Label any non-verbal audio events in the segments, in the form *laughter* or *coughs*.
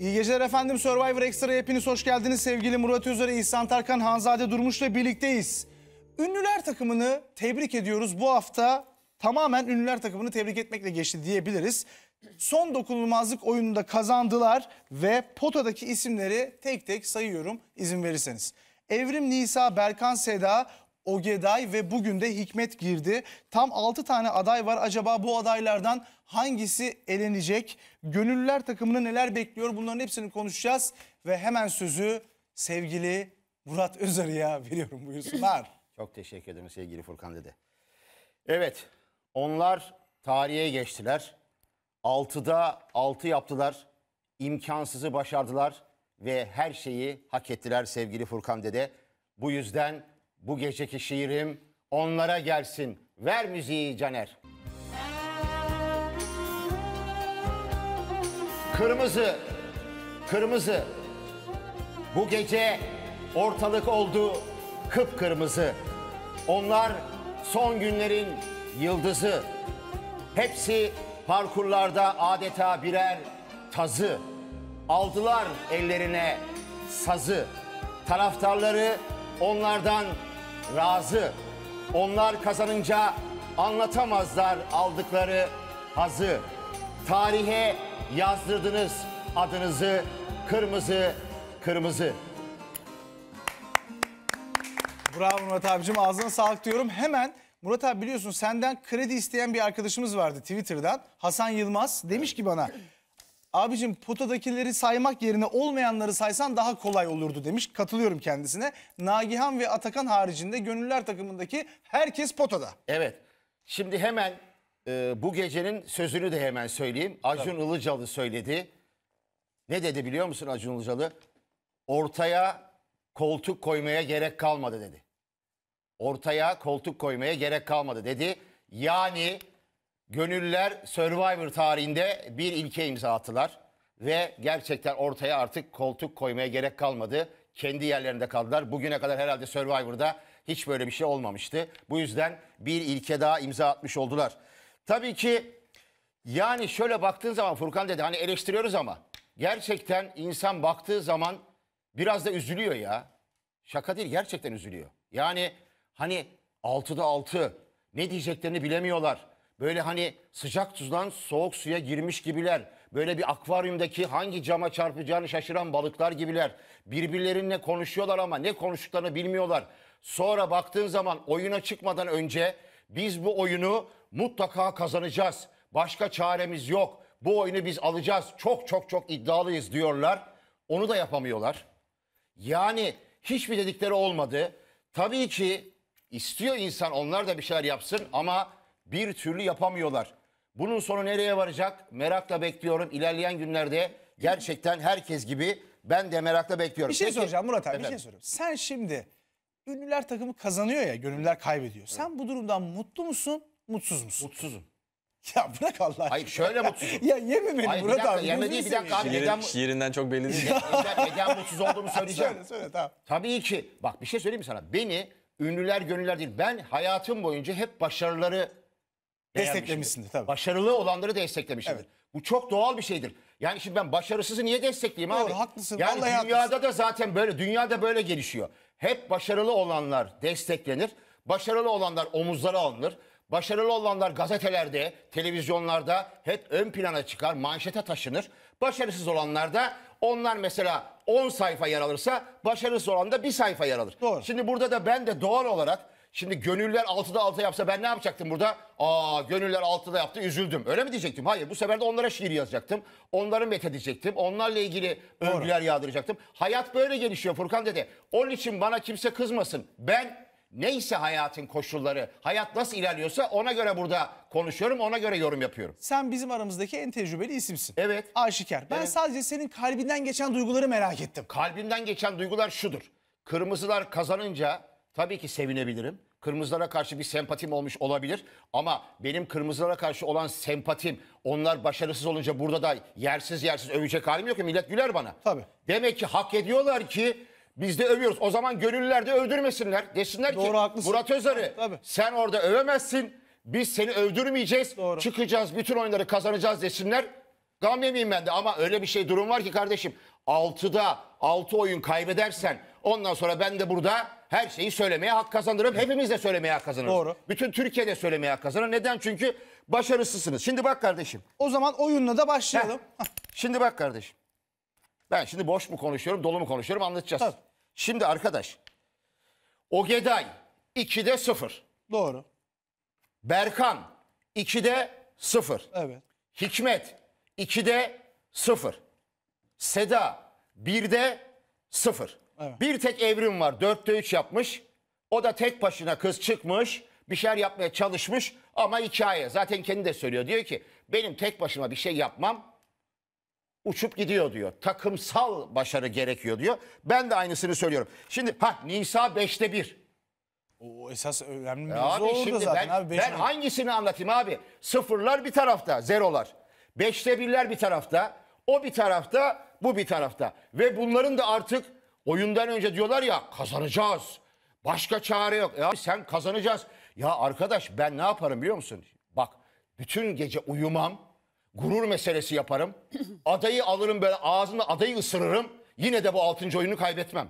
İyi geceler efendim. Survivor Extra hepiniz hoş geldiniz. Sevgili Murat Özer, İhsan Tarkan, Hanzade Durmuş'la birlikteyiz. Ünlüler takımını tebrik ediyoruz. Bu hafta tamamen ünlüler takımını tebrik etmekle geçti diyebiliriz. Son dokunulmazlık oyununda kazandılar ve potadaki isimleri tek tek sayıyorum izin verirseniz. Evrim Nisa, Berkan Seda, Ogeday ve bugün de Hikmet girdi. Tam 6 tane aday var. Acaba bu adaylardan hangisi elenecek? Gönüllüler takımını neler bekliyor? Bunların hepsini konuşacağız. Ve hemen sözü sevgili Murat Özarı'ya *laughs* veriyorum. Buyursunlar. Çok teşekkür ederim sevgili Furkan dede. Evet onlar tarihe geçtiler. 6'da 6 yaptılar. İmkansızı başardılar ve her şeyi hak ettiler sevgili Furkan dede. Bu yüzden bu geceki şiirim onlara gelsin. Ver müziği Caner. Kırmızı, kırmızı. Bu gece ortalık oldu kıpkırmızı. Onlar son günlerin yıldızı. Hepsi parkurlarda adeta birer tazı. Aldılar ellerine sazı. Taraftarları onlardan razı. Onlar kazanınca anlatamazlar aldıkları hazı. Tarihe yazdırdınız adınızı kırmızı kırmızı. Bravo Murat abicim ağzına sağlık diyorum. Hemen Murat abi biliyorsun senden kredi isteyen bir arkadaşımız vardı Twitter'dan. Hasan Yılmaz demiş ki bana Abicim potadakileri saymak yerine olmayanları saysan daha kolay olurdu demiş. Katılıyorum kendisine. Nagihan ve Atakan haricinde gönüller takımındaki herkes potada. Evet. Şimdi hemen e, bu gecenin sözünü de hemen söyleyeyim. Acun Ilıcalı söyledi. Ne dedi biliyor musun Acun Ilıcalı? Ortaya koltuk koymaya gerek kalmadı dedi. Ortaya koltuk koymaya gerek kalmadı dedi. Yani Gönüllüler Survivor tarihinde bir ilke imza attılar. Ve gerçekten ortaya artık koltuk koymaya gerek kalmadı. Kendi yerlerinde kaldılar. Bugüne kadar herhalde Survivor'da hiç böyle bir şey olmamıştı. Bu yüzden bir ilke daha imza atmış oldular. Tabii ki yani şöyle baktığın zaman Furkan dedi hani eleştiriyoruz ama gerçekten insan baktığı zaman biraz da üzülüyor ya. Şaka değil gerçekten üzülüyor. Yani hani 6'da 6 ne diyeceklerini bilemiyorlar. Böyle hani sıcak tuzdan soğuk suya girmiş gibiler. Böyle bir akvaryumdaki hangi cama çarpacağını şaşıran balıklar gibiler. Birbirlerine konuşuyorlar ama ne konuştuklarını bilmiyorlar. Sonra baktığın zaman oyuna çıkmadan önce biz bu oyunu mutlaka kazanacağız. Başka çaremiz yok. Bu oyunu biz alacağız. Çok çok çok iddialıyız diyorlar. Onu da yapamıyorlar. Yani hiçbir dedikleri olmadı. Tabii ki istiyor insan onlar da bir şeyler yapsın ama bir türlü yapamıyorlar. Bunun sonu nereye varacak? Merakla bekliyorum. İlerleyen günlerde gerçekten herkes gibi ben de merakla bekliyorum. Bir şey Peki- soracağım Murat abi bir şey soruyorum. Sen şimdi ünlüler takımı kazanıyor ya gönüllüler kaybediyor. Sen bu durumdan mutlu musun mutsuz musun? Mutsuzum. *laughs* Ya bırak Allah aşkına. Hayır şöyle mutsuzum. ya yeme beni Hayır, Murat abi. yeme değil, bir gözünü dakika abi. seveyim. Neden şiirinden çok belli değil. neden mutsuz olduğumu *laughs* söyleyeceğim. Söyle söyle tamam. Tabii ki. Bak bir şey söyleyeyim mi sana? Beni ünlüler gönüller değil. Ben hayatım boyunca hep başarıları Desteklemişsindir tabii. Başarılı olanları desteklemişimdir. Evet. Bu çok doğal bir şeydir. Yani şimdi ben başarısızı niye destekleyeyim Doğru, abi? haklısın. Yani Vallahi dünyada haklısın. da zaten böyle, dünyada böyle gelişiyor. Hep başarılı olanlar desteklenir. Başarılı olanlar omuzlara alınır. Başarılı olanlar gazetelerde, televizyonlarda hep ön plana çıkar, manşete taşınır. Başarısız olanlar da onlar mesela 10 sayfa yer alırsa başarısız olan da 1 sayfa yer alır. Doğru. Şimdi burada da ben de doğal olarak Şimdi gönüller 6'da 6 yapsa ben ne yapacaktım burada? Aa gönüller 6'da yaptı üzüldüm. Öyle mi diyecektim? Hayır bu sefer de onlara şiir yazacaktım. Onları met edecektim, Onlarla ilgili övgüler yağdıracaktım. Hayat böyle gelişiyor Furkan dede. Onun için bana kimse kızmasın. Ben neyse hayatın koşulları, hayat nasıl ilerliyorsa ona göre burada konuşuyorum, ona göre yorum yapıyorum. Sen bizim aramızdaki en tecrübeli isimsin. Evet. Aşikar. Ben Evet. sadece senin kalbinden geçen duyguları merak ettim. Kalbinden geçen duygular şudur. Kırmızılar kazanınca tabii ki sevinebilirim. Kırmızılara karşı bir sempatim olmuş olabilir ama benim kırmızılara karşı olan sempatim onlar başarısız olunca burada da yersiz yersiz övecek halim yok ki millet güler bana. Tabii. Demek ki hak ediyorlar ki biz de övüyoruz. O zaman gönüllüler de övdürmesinler. Desinler Doğru, ki haklısın. Murat Özer'i Tabii. sen orada övemezsin. Biz seni övdürmeyeceğiz. Doğru. Çıkacağız bütün oyunları kazanacağız desinler. Gam yemeyeyim ben de ama öyle bir şey durum var ki kardeşim. 6'da 6 oyun kaybedersen ondan sonra ben de burada her şeyi söylemeye hak kazanırım. Hepimiz de söylemeye hak kazanırız. Doğru. Bütün Türkiye de söylemeye hak kazanır. Neden? Çünkü başarısızsınız. Şimdi bak kardeşim. O zaman oyunla da başlayalım. Şimdi bak kardeşim. Ben şimdi boş mu konuşuyorum, dolu mu konuşuyorum anlatacağız. Tabii. Şimdi arkadaş. Ogeday 2'de 0. Doğru. Berkan 2'de 0. Evet. Hikmet 2'de 0. Seda 1'de sıfır, Evet. Bir tek evrim var. dörtte üç yapmış. O da tek başına kız çıkmış. Bir şeyler yapmaya çalışmış ama hikaye. Zaten kendi de söylüyor. Diyor ki benim tek başıma bir şey yapmam uçup gidiyor diyor. Takımsal başarı gerekiyor diyor. Ben de aynısını söylüyorum. Şimdi ha Nisa 5'te 1. O esas önemli bir mevzu Abi şimdi zaten. ben, abi, ben mi? hangisini anlatayım abi? Sıfırlar bir tarafta, zerolar. Beşte birler bir tarafta. O bir tarafta, bu bir tarafta. Ve bunların da artık oyundan önce diyorlar ya kazanacağız. Başka çare yok. Ya sen kazanacağız. Ya arkadaş ben ne yaparım biliyor musun? Bak bütün gece uyumam. Gurur meselesi yaparım. *clears throat* Adayı alırım böyle ağzımda adayı ısırırım. Yine de bu 6. oyunu kaybetmem.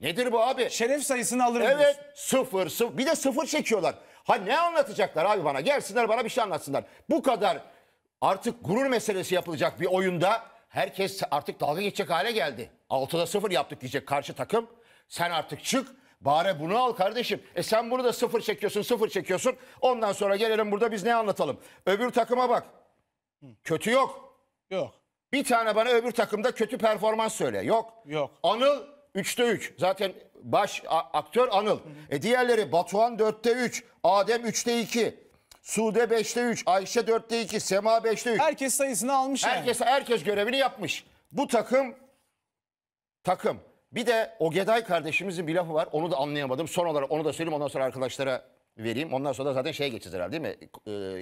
Nedir bu abi? Şeref sayısını alırım. Evet sıfır, sıfır. Bir de sıfır çekiyorlar. Ha ne anlatacaklar abi bana? Gelsinler bana bir şey anlatsınlar. Bu kadar artık gurur meselesi yapılacak bir oyunda herkes artık dalga geçecek hale geldi. 6'da 0 yaptık diyecek karşı takım. Sen artık çık bari bunu al kardeşim. E sen bunu da sıfır çekiyorsun sıfır çekiyorsun. Ondan sonra gelelim burada biz ne anlatalım. Öbür takıma bak. Kötü yok. Yok. Bir tane bana öbür takımda kötü performans söyle. Yok. Yok. Anıl 3'te 3. Zaten baş aktör Anıl. E diğerleri Batuhan 4'te 3. Adem 3'te 2. Sude 5'te 3, Ayşe 4'te 2, Sema 5'te 3. Herkes sayısını almış Herkes herkes görevini yapmış. Bu takım takım. Bir de Ogeday kardeşimizin bir lafı var. Onu da anlayamadım. Son olarak onu da söyleyeyim ondan sonra arkadaşlara vereyim. Ondan sonra da zaten şeye geçeceğiz herhalde değil mi?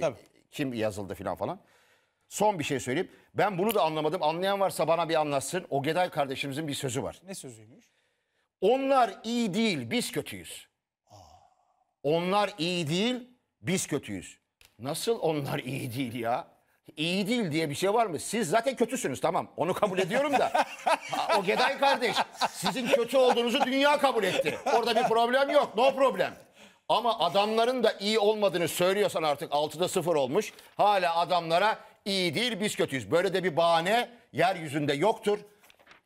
Ee, Kim yazıldı filan falan. Son bir şey söyleyeyim. Ben bunu da anlamadım. Anlayan varsa bana bir anlatsın. Ogeday kardeşimizin bir sözü var. Ne sözüymüş? Onlar iyi değil, biz kötüyüz. Onlar iyi değil, biz kötüyüz. Nasıl onlar iyi değil ya? İyi değil diye bir şey var mı? Siz zaten kötüsünüz tamam. Onu kabul ediyorum da. *laughs* o Geday kardeş sizin kötü olduğunuzu dünya kabul etti. Orada bir problem yok. No problem. Ama adamların da iyi olmadığını söylüyorsan artık 6'da 0 olmuş. Hala adamlara iyi değil biz kötüyüz. Böyle de bir bahane yeryüzünde yoktur.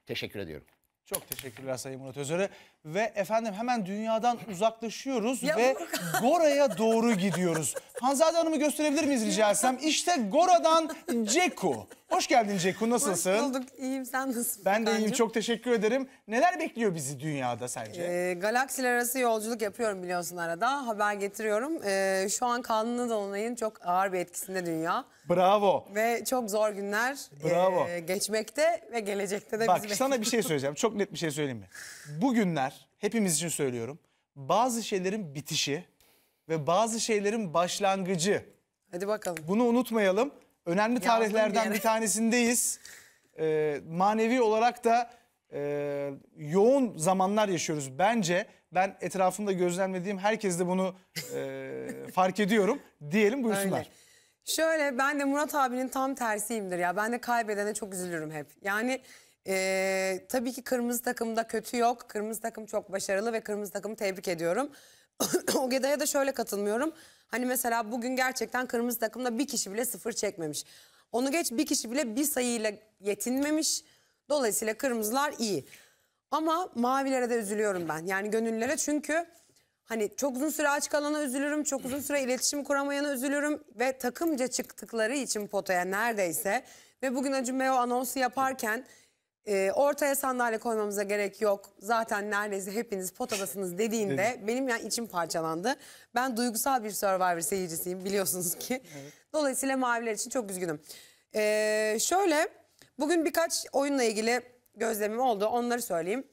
Teşekkür ediyorum. Çok teşekkürler Sayın Murat Özer'e ve efendim hemen dünyadan uzaklaşıyoruz ve Gora'ya doğru gidiyoruz. Hanzade Hanım'ı gösterebilir miyiz rica etsem? İşte Gora'dan Ceku. Hoş geldin Ceku nasılsın? Hoş bulduk. İyiyim. Sen nasılsın? Ben de iyiyim çok teşekkür ederim. Neler bekliyor bizi dünyada sence? Ee, galaksiler arası yolculuk yapıyorum biliyorsun arada. Haber getiriyorum. Ee, şu an kanlı dolunayın çok ağır bir etkisinde dünya. Bravo. Ve çok zor günler ee, Bravo. geçmekte ve gelecekte de bizi Bak sana bir şey söyleyeceğim. Çok net bir şey söyleyeyim mi? Bugünler hepimiz için söylüyorum. Bazı şeylerin bitişi ve bazı şeylerin başlangıcı. Hadi bakalım. Bunu unutmayalım. Önemli tarihlerden bir, tanesindeyiz. Ee, manevi olarak da e, yoğun zamanlar yaşıyoruz. Bence ben etrafımda gözlemlediğim herkes de bunu e, *laughs* fark ediyorum. Diyelim buyursunlar. Öyle. Şöyle ben de Murat abinin tam tersiyimdir ya. Ben de kaybedene çok üzülürüm hep. Yani ee, tabii ki kırmızı takımda kötü yok. Kırmızı takım çok başarılı ve kırmızı takımı tebrik ediyorum. Ogeda'ya *coughs* da şöyle katılmıyorum. Hani mesela bugün gerçekten kırmızı takımda bir kişi bile sıfır çekmemiş. Onu geç bir kişi bile bir sayıyla yetinmemiş. Dolayısıyla kırmızılar iyi. Ama mavilere de üzülüyorum ben. Yani gönüllere çünkü hani çok uzun süre aç kalana üzülürüm. Çok uzun süre iletişim kuramayana üzülürüm. Ve takımca çıktıkları için potaya neredeyse. Ve bugün Acun Bey o anonsu yaparken e, ortaya sandalye koymamıza gerek yok. Zaten neredeyse hepiniz potadasınız dediğinde benim yani içim parçalandı. Ben duygusal bir Survivor seyircisiyim biliyorsunuz ki. *laughs* Dolayısıyla maviler için çok üzgünüm. E, şöyle bugün birkaç oyunla ilgili gözlemim oldu onları söyleyeyim.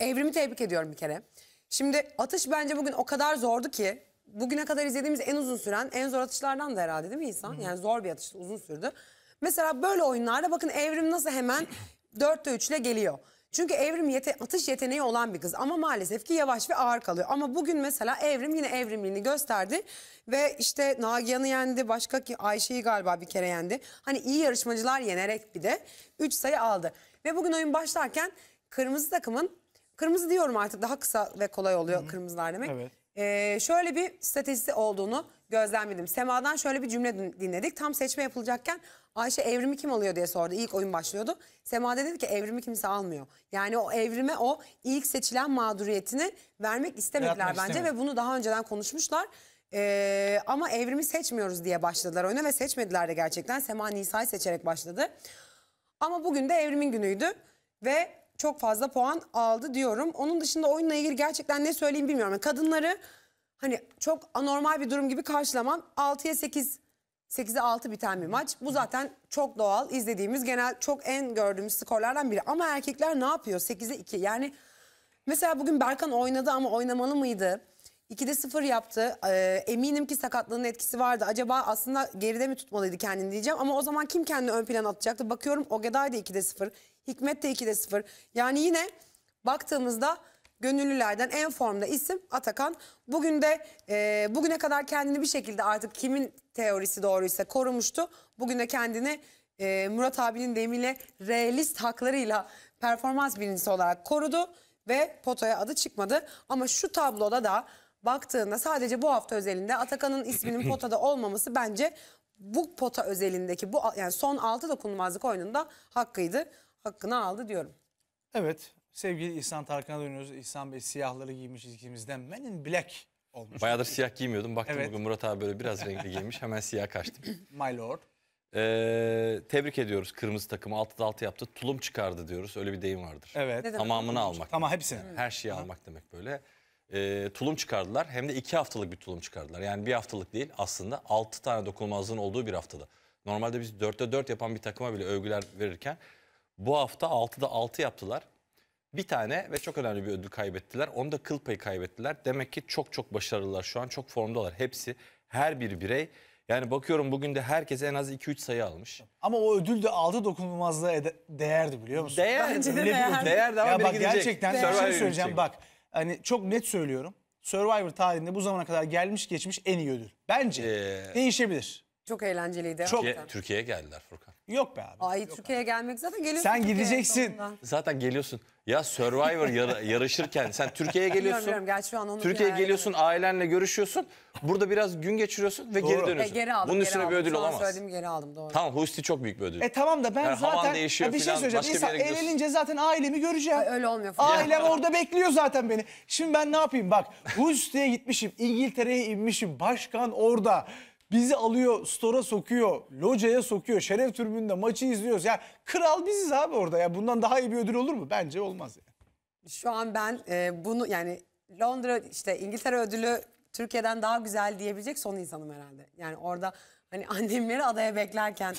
Evrimi tebrik ediyorum bir kere. Şimdi atış bence bugün o kadar zordu ki bugüne kadar izlediğimiz en uzun süren en zor atışlardan da herhalde değil mi İhsan? Yani zor bir atıştı uzun sürdü. Mesela böyle oyunlarda bakın evrim nasıl hemen dörtte üçle geliyor. Çünkü evrim yete atış yeteneği olan bir kız ama maalesef ki yavaş ve ağır kalıyor. Ama bugün mesela evrim yine evrimliğini gösterdi ve işte Nagihan'ı yendi başka ki Ayşe'yi galiba bir kere yendi. Hani iyi yarışmacılar yenerek bir de 3 sayı aldı. Ve bugün oyun başlarken kırmızı takımın kırmızı diyorum artık daha kısa ve kolay oluyor Hı -hı. kırmızılar demek. Evet. Ee, şöyle bir stratejisi olduğunu gözlemledim. Sema'dan şöyle bir cümle dinledik. Tam seçme yapılacakken Ayşe evrimi kim alıyor diye sordu. İlk oyun başlıyordu. Sema dedi ki evrimi kimse almıyor. Yani o evrime o ilk seçilen mağduriyetini vermek istemediler Yapmak bence istemedi. ve bunu daha önceden konuşmuşlar. Ee, ama evrimi seçmiyoruz diye başladılar oyuna ve seçmediler de gerçekten. Sema Nisa'yı seçerek başladı. Ama bugün de evrimin günüydü ve çok fazla puan aldı diyorum. Onun dışında oyunla ilgili gerçekten ne söyleyeyim bilmiyorum. Yani kadınları hani çok anormal bir durum gibi karşılamam. 6'ya 8 8'e 6 biten bir maç. Bu zaten çok doğal izlediğimiz genel çok en gördüğümüz skorlardan biri. Ama erkekler ne yapıyor? 8'e 2 yani mesela bugün Berkan oynadı ama oynamalı mıydı? 2'de 0 yaptı. Ee, eminim ki sakatlığın etkisi vardı. Acaba aslında geride mi tutmalıydı kendini diyeceğim. Ama o zaman kim kendini ön plana atacaktı? Bakıyorum Ogeday da 2'de 0. Hikmet de 2'de 0. Yani yine baktığımızda gönüllülerden en formda isim Atakan. Bugün de e, bugüne kadar kendini bir şekilde artık kimin teorisi doğruysa korumuştu. Bugün de kendini e, Murat abinin deyimiyle realist haklarıyla performans birincisi olarak korudu ve potaya adı çıkmadı. Ama şu tabloda da baktığında sadece bu hafta özelinde Atakan'ın isminin *clears throat* potada olmaması bence bu pota özelindeki bu yani son altı dokunulmazlık oyununda hakkıydı. Hakkını aldı diyorum. Evet Sevgili İhsan Tarkan'a dönüyoruz. İhsan Bey siyahları giymiş ikimizden. Men in Black olmuş. Bayağıdır siyah giymiyordum. Baktım evet. bugün Murat abi böyle biraz renkli giymiş. Hemen siyah kaçtım. *laughs* My lord. Ee, tebrik ediyoruz kırmızı takımı 6'da 6 yaptı. Tulum çıkardı diyoruz. Öyle bir deyim vardır. Evet. Ne demek? Tamamını almak. Tamam hepsini. Yani. Her şeyi Aha. almak demek böyle. Ee, tulum çıkardılar. Hem de 2 haftalık bir tulum çıkardılar. Yani bir haftalık değil aslında 6 tane dokunulmazlığın olduğu bir haftada. Normalde biz 4'te 4 yapan bir takıma bile övgüler verirken bu hafta 6'da 6 yaptılar bir tane ve çok önemli bir ödül kaybettiler. Onu da kıl payı kaybettiler. Demek ki çok çok başarılılar şu an. Çok formdalar. Hepsi her bir birey. Yani bakıyorum bugün de herkes en az 2-3 sayı almış. Ama o ödül de aldı dokunulmazlığa değerdi biliyor musun? Değer. Bence de değerdi. Değerdi ama ya bak, Gerçekten değer. şey söyleyeceğim bak. Hani çok net söylüyorum. Survivor tarihinde bu zamana kadar gelmiş geçmiş en iyi ödül. Bence ee, değişebilir. Çok eğlenceliydi. Çok. Türkiye'ye Türkiye geldiler Furkan. Yok be abi. Ay Türkiye'ye gelmek zaten geliyorsun. Sen gideceksin. sonunda. Zaten geliyorsun. Ya Survivor yar- *laughs* yarışırken sen Türkiye'ye geliyorsun. Gerçi şu an onu Türkiye'ye geliyorsun, ailenle görüşüyorsun. Burada biraz gün geçiriyorsun ve geri E, dönüyorsun. geri aldım. Bunun geri üstüne aldım. bir ödül olamaz. söylediğimi geri aldım doğru. Tamam Husti çok büyük bir ödül. E tamam da ben Yani zaten bir şey filan, söyleyeceğim. başka bir evlenince zaten ailemi göreceğim. Ay, öyle olmuyor falan. Ailem orada bekliyor zaten beni. Şimdi ben ne yapayım bak Husti'ye gitmişim, İngiltere'ye inmişim, başkan orada. Bizi alıyor, stora sokuyor, locaya sokuyor, şeref tribününde maçı izliyoruz. Ya kral biziz abi orada ya. Bundan daha iyi bir ödül olur mu? Bence olmaz yani. Şu an ben e, bunu yani Londra işte İngiltere ödülü Türkiye'den daha güzel diyebilecek son insanım herhalde. Yani orada hani *laughs* annemleri adaya beklerken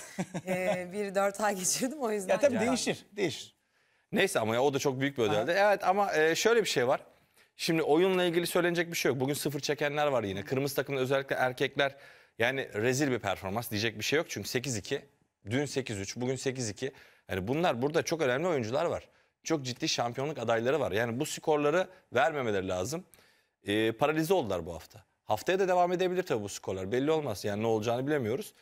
e, *laughs* bir dört ay geçirdim o yüzden. Ya tabii yani. değişir, değişir. Neyse ama ya o da çok büyük bir ödeldi. Evet ama e, şöyle bir şey var. Şimdi oyunla ilgili söylenecek bir şey yok. Bugün sıfır çekenler var yine. Kırmızı takımda özellikle erkekler yani rezil bir performans diyecek bir şey yok. Çünkü 8-2, dün 8-3, bugün 8-2. Yani bunlar burada çok önemli oyuncular var. Çok ciddi şampiyonluk adayları var. Yani bu skorları vermemeleri lazım. E, paralize oldular bu hafta. Haftaya da devam edebilir tabii bu skorlar. Belli olmaz. Yani ne olacağını bilemiyoruz.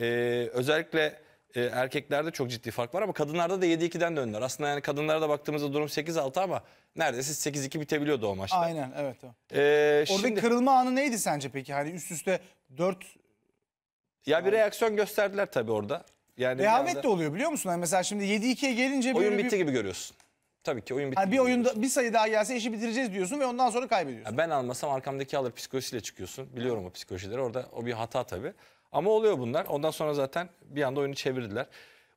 E, özellikle e, erkeklerde çok ciddi fark var ama kadınlarda da 7-2'den döndüler. Aslında yani kadınlarda baktığımızda durum 8-6 ama neredeyse 8-2 bitebiliyordu o maçta. Aynen evet. Tamam. Ee, Orada şimdi, kırılma anı neydi sence peki? Hani üst üste 4 ya bir reaksiyon gösterdiler tabii orada. Yani Rehavet de oluyor biliyor musun? Yani mesela şimdi 7-2'ye gelince oyun bitti bir... gibi görüyorsun. Tabii ki oyun bitti. Yani bir gibi oyunda görüyorsun. bir sayı daha gelse işi bitireceğiz diyorsun ve ondan sonra kaybediyorsun. Ya ben almasam arkamdaki alır psikolojisiyle çıkıyorsun. Biliyorum o psikolojileri. Orada o bir hata tabii. Ama oluyor bunlar. Ondan sonra zaten bir anda oyunu çevirdiler.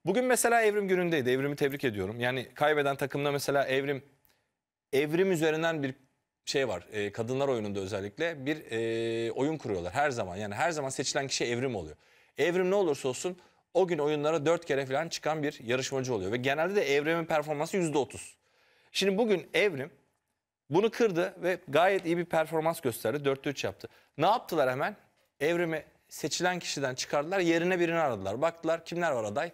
Bugün mesela Evrim günündeydi. Evrim'i tebrik ediyorum. Yani kaybeden takımda mesela Evrim Evrim üzerinden bir şey var. E, kadınlar oyununda özellikle bir e, oyun kuruyorlar her zaman. Yani her zaman seçilen kişi Evrim oluyor. Evrim ne olursa olsun o gün oyunlara 4 kere falan çıkan bir yarışmacı oluyor. Ve genelde de Evrim'in performansı %30. Şimdi bugün Evrim bunu kırdı ve gayet iyi bir performans gösterdi. 4'te 3 yaptı. Ne yaptılar hemen? Evrim'i seçilen kişiden çıkardılar. Yerine birini aradılar. Baktılar kimler var aday?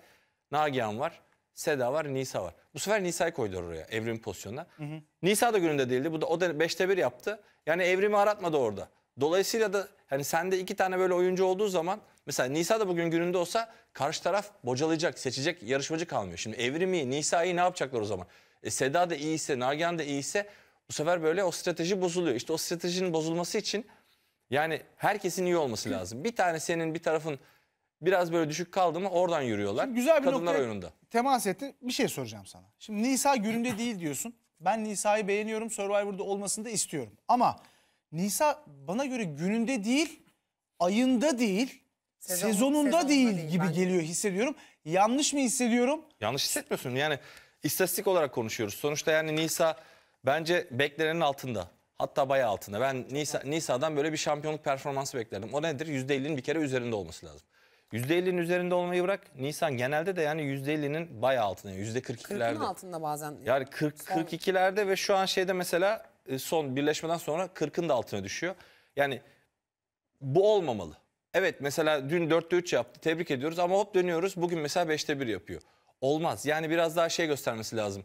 Nagihan var. Seda var, Nisa var. Bu sefer Nisa'yı koydular oraya evrim pozisyonuna. Hı hı. Nisa da gününde değildi. Bu da o da 5'te 1 yaptı. Yani evrimi aratmadı orada. Dolayısıyla da hani sende iki tane böyle oyuncu olduğu zaman mesela Nisa da bugün gününde olsa karşı taraf bocalayacak, seçecek yarışmacı kalmıyor. Şimdi evrimi, Nisa'yı ne yapacaklar o zaman? E, Seda da iyiyse, Nagihan da iyiyse bu sefer böyle o strateji bozuluyor. İşte o stratejinin bozulması için yani herkesin iyi olması lazım. Bir tane senin bir tarafın biraz böyle düşük kaldı mı oradan yürüyorlar. Şimdi güzel bir Kadınlar oyununda. temas etti. Bir şey soracağım sana. Şimdi Nisa gününde değil diyorsun. Ben Nisa'yı beğeniyorum. Survivor'da olmasını da istiyorum. Ama Nisa bana göre gününde değil, ayında değil, Sezon- sezonunda, değil, değil gibi geliyor hissediyorum. Yanlış mı hissediyorum? Yanlış hissetmiyorsun. Yani istatistik olarak konuşuyoruz. Sonuçta yani Nisa bence beklenenin altında. Hatta bayağı altında. Ben Nisa, Nisa'dan böyle bir şampiyonluk performansı beklerdim. O nedir? %50'nin bir kere üzerinde olması lazım. %50'nin üzerinde olmayı bırak. Nisan genelde de yani %50'nin bayağı altında. %42'lerde. 40'ın altında bazen. Yani 40, son... 42'lerde ve şu an şeyde mesela e, son birleşmeden sonra 40'ın da altına düşüyor. Yani bu olmamalı. Evet mesela dün 4'te 3 yaptı. Tebrik ediyoruz ama hop dönüyoruz. Bugün mesela 5'te 1 yapıyor. Olmaz. Yani biraz daha şey göstermesi lazım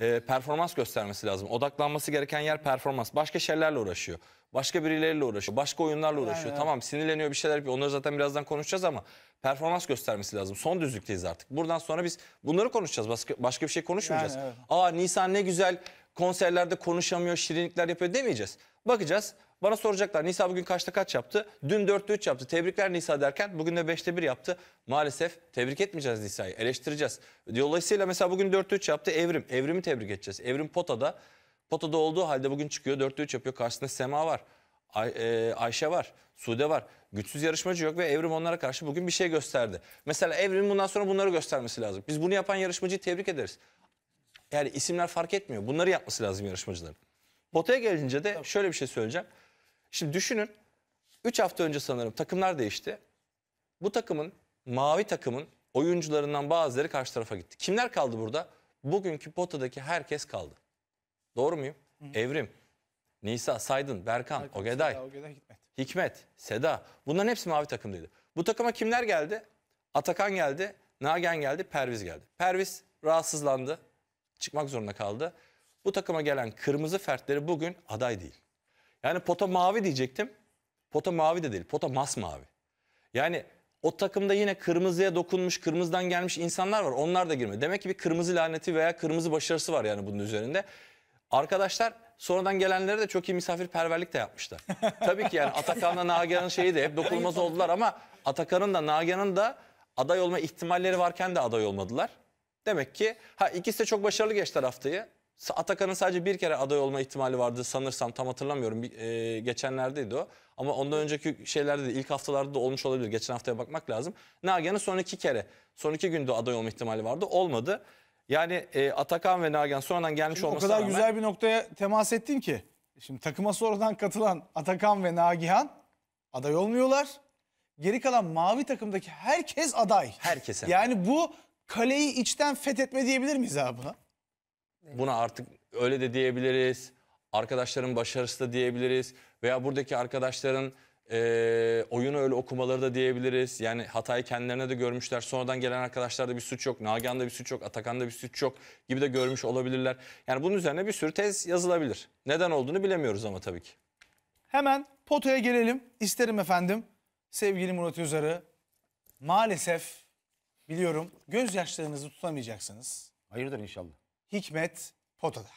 e, performans göstermesi lazım. Odaklanması gereken yer performans. Başka şeylerle uğraşıyor. Başka birileriyle uğraşıyor. Başka oyunlarla uğraşıyor. Evet. Tamam sinirleniyor bir şeyler yapıyor. Onları zaten birazdan konuşacağız ama performans göstermesi lazım. Son düzlükteyiz artık. Buradan sonra biz bunları konuşacağız. Başka, başka bir şey konuşmayacağız. Yani, evet. Aa Nisan ne güzel konserlerde konuşamıyor, şirinlikler yapıyor demeyeceğiz. Bakacağız bana soracaklar Nisa bugün kaçta kaç yaptı? Dün 4'te 3 yaptı. Tebrikler Nisa derken bugün de 5'te 1 yaptı. Maalesef tebrik etmeyeceğiz Nisa'yı. Eleştireceğiz. Dolayısıyla mesela bugün 4'te 3 yaptı. Evrim. Evrim'i tebrik edeceğiz. Evrim potada. Potada olduğu halde bugün çıkıyor. 4'te 3 yapıyor. Karşısında Sema var. Ay, e, Ayşe var, Sude var. Güçsüz yarışmacı yok ve Evrim onlara karşı bugün bir şey gösterdi. Mesela Evrim bundan sonra bunları göstermesi lazım. Biz bunu yapan yarışmacıyı tebrik ederiz. Yani isimler fark etmiyor. Bunları yapması lazım yarışmacıların. Potaya gelince de şöyle bir şey söyleyeceğim. Şimdi düşünün 3 hafta önce sanırım takımlar değişti. Bu takımın mavi takımın oyuncularından bazıları karşı tarafa gitti. Kimler kaldı burada? Bugünkü potadaki herkes kaldı. Doğru muyum? Hı. Evrim, Nisa, Saydın, Berkan, Berkan Ogeday, Seda, Ogeday Hikmet. Hikmet, Seda. Bunların hepsi mavi takımdaydı. Bu takıma kimler geldi? Atakan geldi, Nagen geldi, Perviz geldi. Perviz rahatsızlandı, çıkmak zorunda kaldı. Bu takıma gelen kırmızı fertleri bugün aday değil. Yani pota mavi diyecektim. Pota mavi de değil. Pota masmavi. Yani o takımda yine kırmızıya dokunmuş, kırmızıdan gelmiş insanlar var. Onlar da girmiyor. Demek ki bir kırmızı laneti veya kırmızı başarısı var yani bunun üzerinde. Arkadaşlar sonradan gelenlere de çok iyi misafirperverlik de yapmışlar. *laughs* Tabii ki yani Atakan'la Nagihan'ın şeyi de hep dokunmaz oldular ama Atakan'ın da Nagihan'ın da aday olma ihtimalleri varken de aday olmadılar. Demek ki ha ikisi de çok başarılı geçti haftayı. Atakan'ın sadece bir kere aday olma ihtimali vardı sanırsam tam hatırlamıyorum. e, geçenlerdeydi o. Ama ondan önceki şeylerde de ilk haftalarda da olmuş olabilir. Geçen haftaya bakmak lazım. Nagihan'ın son iki kere, son iki günde aday olma ihtimali vardı. Olmadı. Yani e, Atakan ve Nagihan sonradan gelmiş Şimdi O kadar rağmen... güzel bir noktaya temas ettin ki. Şimdi takıma sonradan katılan Atakan ve Nagihan aday olmuyorlar. Geri kalan mavi takımdaki herkes aday. Herkese. Yani bu kaleyi içten fethetme diyebilir miyiz abi buna? Buna artık öyle de diyebiliriz. Arkadaşların başarısı da diyebiliriz. Veya buradaki arkadaşların e, oyunu öyle okumaları da diyebiliriz. Yani hatayı kendilerine de görmüşler. Sonradan gelen arkadaşlarda bir suç yok. Nagihan'da bir suç yok. Atakan'da bir suç yok gibi de görmüş olabilirler. Yani bunun üzerine bir sürü tez yazılabilir. Neden olduğunu bilemiyoruz ama tabii ki. Hemen potaya gelelim. İsterim efendim. Sevgili Murat Özarı. Maalesef biliyorum gözyaşlarınızı tutamayacaksınız. Hayırdır inşallah. Hikmet potada.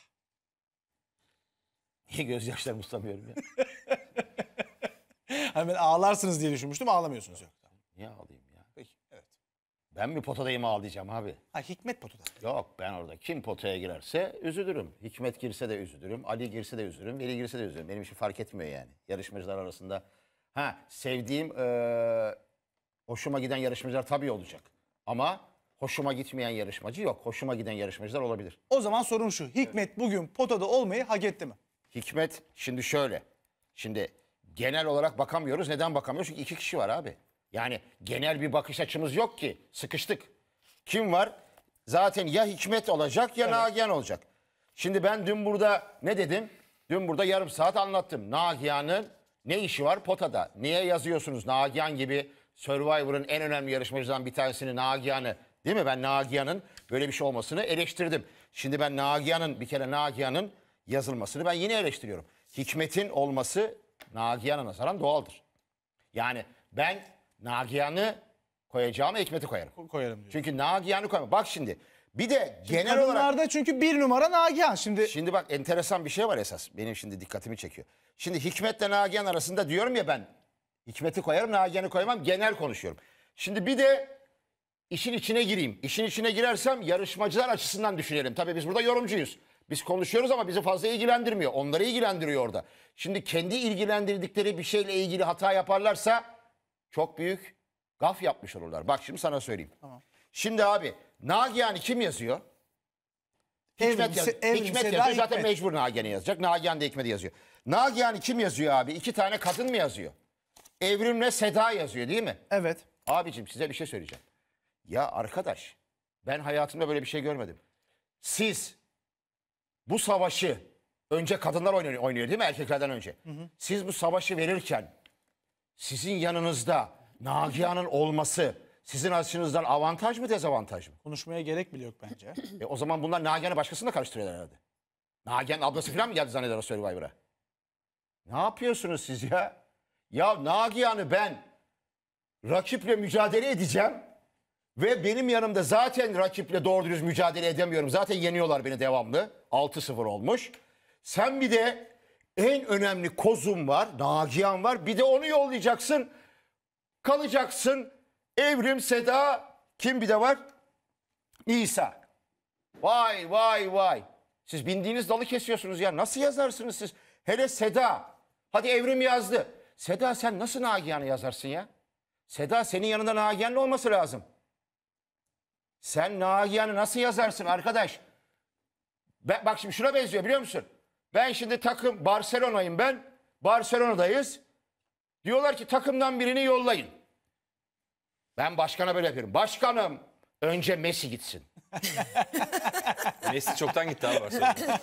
Niye gözyaşlarımı ıslamıyorum ya? *laughs* hani ben ağlarsınız diye düşünmüştüm ağlamıyorsunuz yok. Niye ağlayayım ya? Peki evet. Ben mi potadayım ağlayacağım abi? Ha Hikmet potada. Yok ben orada kim potaya girerse üzülürüm. Hikmet girse de üzülürüm. Ali girse de üzülürüm. Veli girse de üzülürüm. Benim için fark etmiyor yani. Yarışmacılar arasında. Ha sevdiğim ee, hoşuma giden yarışmacılar tabii olacak. Ama hoşuma gitmeyen yarışmacı yok. Hoşuma giden yarışmacılar olabilir. O zaman sorun şu. Hikmet bugün potada olmayı hak etti mi? Hikmet şimdi şöyle. Şimdi genel olarak bakamıyoruz. Neden bakamıyoruz? Çünkü iki kişi var abi. Yani genel bir bakış açımız yok ki. Sıkıştık. Kim var? Zaten ya Hikmet olacak ya Nagihan olacak. Şimdi ben dün burada ne dedim? Dün burada yarım saat anlattım. Nagihan'ın ne işi var potada? Niye yazıyorsunuz Nagihan gibi Survivor'ın en önemli yarışmacıdan bir tanesini Nagihan'ı Değil mi? Ben Nagihan'ın böyle bir şey olmasını eleştirdim. Şimdi ben Nagihan'ın bir kere Nagihan'ın yazılmasını ben yine eleştiriyorum. Hikmet'in olması Nagihan'a nazaran doğaldır. Yani ben Nagihan'ı koyacağıma Hikmet'i koyarım. Koyarım diyor. Çünkü Nagihan'ı koyma. Bak şimdi bir de şimdi genel olarak... da çünkü bir numara Nagihan. Şimdi... şimdi bak enteresan bir şey var esas. Benim şimdi dikkatimi çekiyor. Şimdi Hikmet'le Nagihan arasında diyorum ya ben Hikmet'i koyarım Nagihan'ı koymam genel konuşuyorum. Şimdi bir de işin içine gireyim. İşin içine girersem yarışmacılar açısından düşünelim. Tabii biz burada yorumcuyuz. Biz konuşuyoruz ama bizi fazla ilgilendirmiyor. Onları ilgilendiriyor orada. Şimdi kendi ilgilendirdikleri bir şeyle ilgili hata yaparlarsa çok büyük gaf yapmış olurlar. Bak şimdi sana söyleyeyim. Tamam. Şimdi abi Nagihan'ı kim yazıyor? Hikmet, yaz evrim, Hikmet yazıyor. Hikmet. Zaten mecbur Nagihan'ı yazacak. Nagihan da Hikmet'i yazıyor. Nagihan'ı kim yazıyor abi? İki tane kadın mı yazıyor? Evrimle Seda yazıyor değil mi? Evet. Abicim size bir şey söyleyeceğim. Ya arkadaş ben hayatımda böyle bir şey görmedim. Siz bu savaşı önce kadınlar oynuyor, oynuyor değil mi erkeklerden önce? Hı hı. Siz bu savaşı verirken sizin yanınızda Nagihan'ın olması sizin açınızdan avantaj mı dezavantaj mı? Konuşmaya gerek bile yok bence. *clears throat* e, o zaman bunlar Nagihan'ı başkasını da karıştırıyorlar herhalde. Nagihan ablası falan mı geldi zanneder o Survivor'a? Ne yapıyorsunuz siz ya? Ya Nagihan'ı ben rakiple mücadele edeceğim. Ve benim yanımda zaten rakiple doğru dürüst mücadele edemiyorum. Zaten yeniyorlar beni devamlı. 6-0 olmuş. Sen bir de en önemli kozum var, Nagihan var. Bir de onu yollayacaksın. Kalacaksın. Evrim, Seda, kim bir de var? İsa. Vay vay vay. Siz bindiğiniz dalı kesiyorsunuz ya. Nasıl yazarsınız siz? Hele Seda. Hadi Evrim yazdı. Seda sen nasıl Nagihan'ı yazarsın ya? Seda senin yanında Nagihan'la olması lazım. Sen Nagihan'ı nasıl yazarsın arkadaş? Ben, bak şimdi şuna benziyor biliyor musun? Ben şimdi takım Barcelona'yım ben. Barcelona'dayız. Diyorlar ki takımdan birini yollayın. Ben başkana böyle yapıyorum. Başkanım önce Messi gitsin. *laughs* Messi çoktan gitti abi Barcelona. *laughs*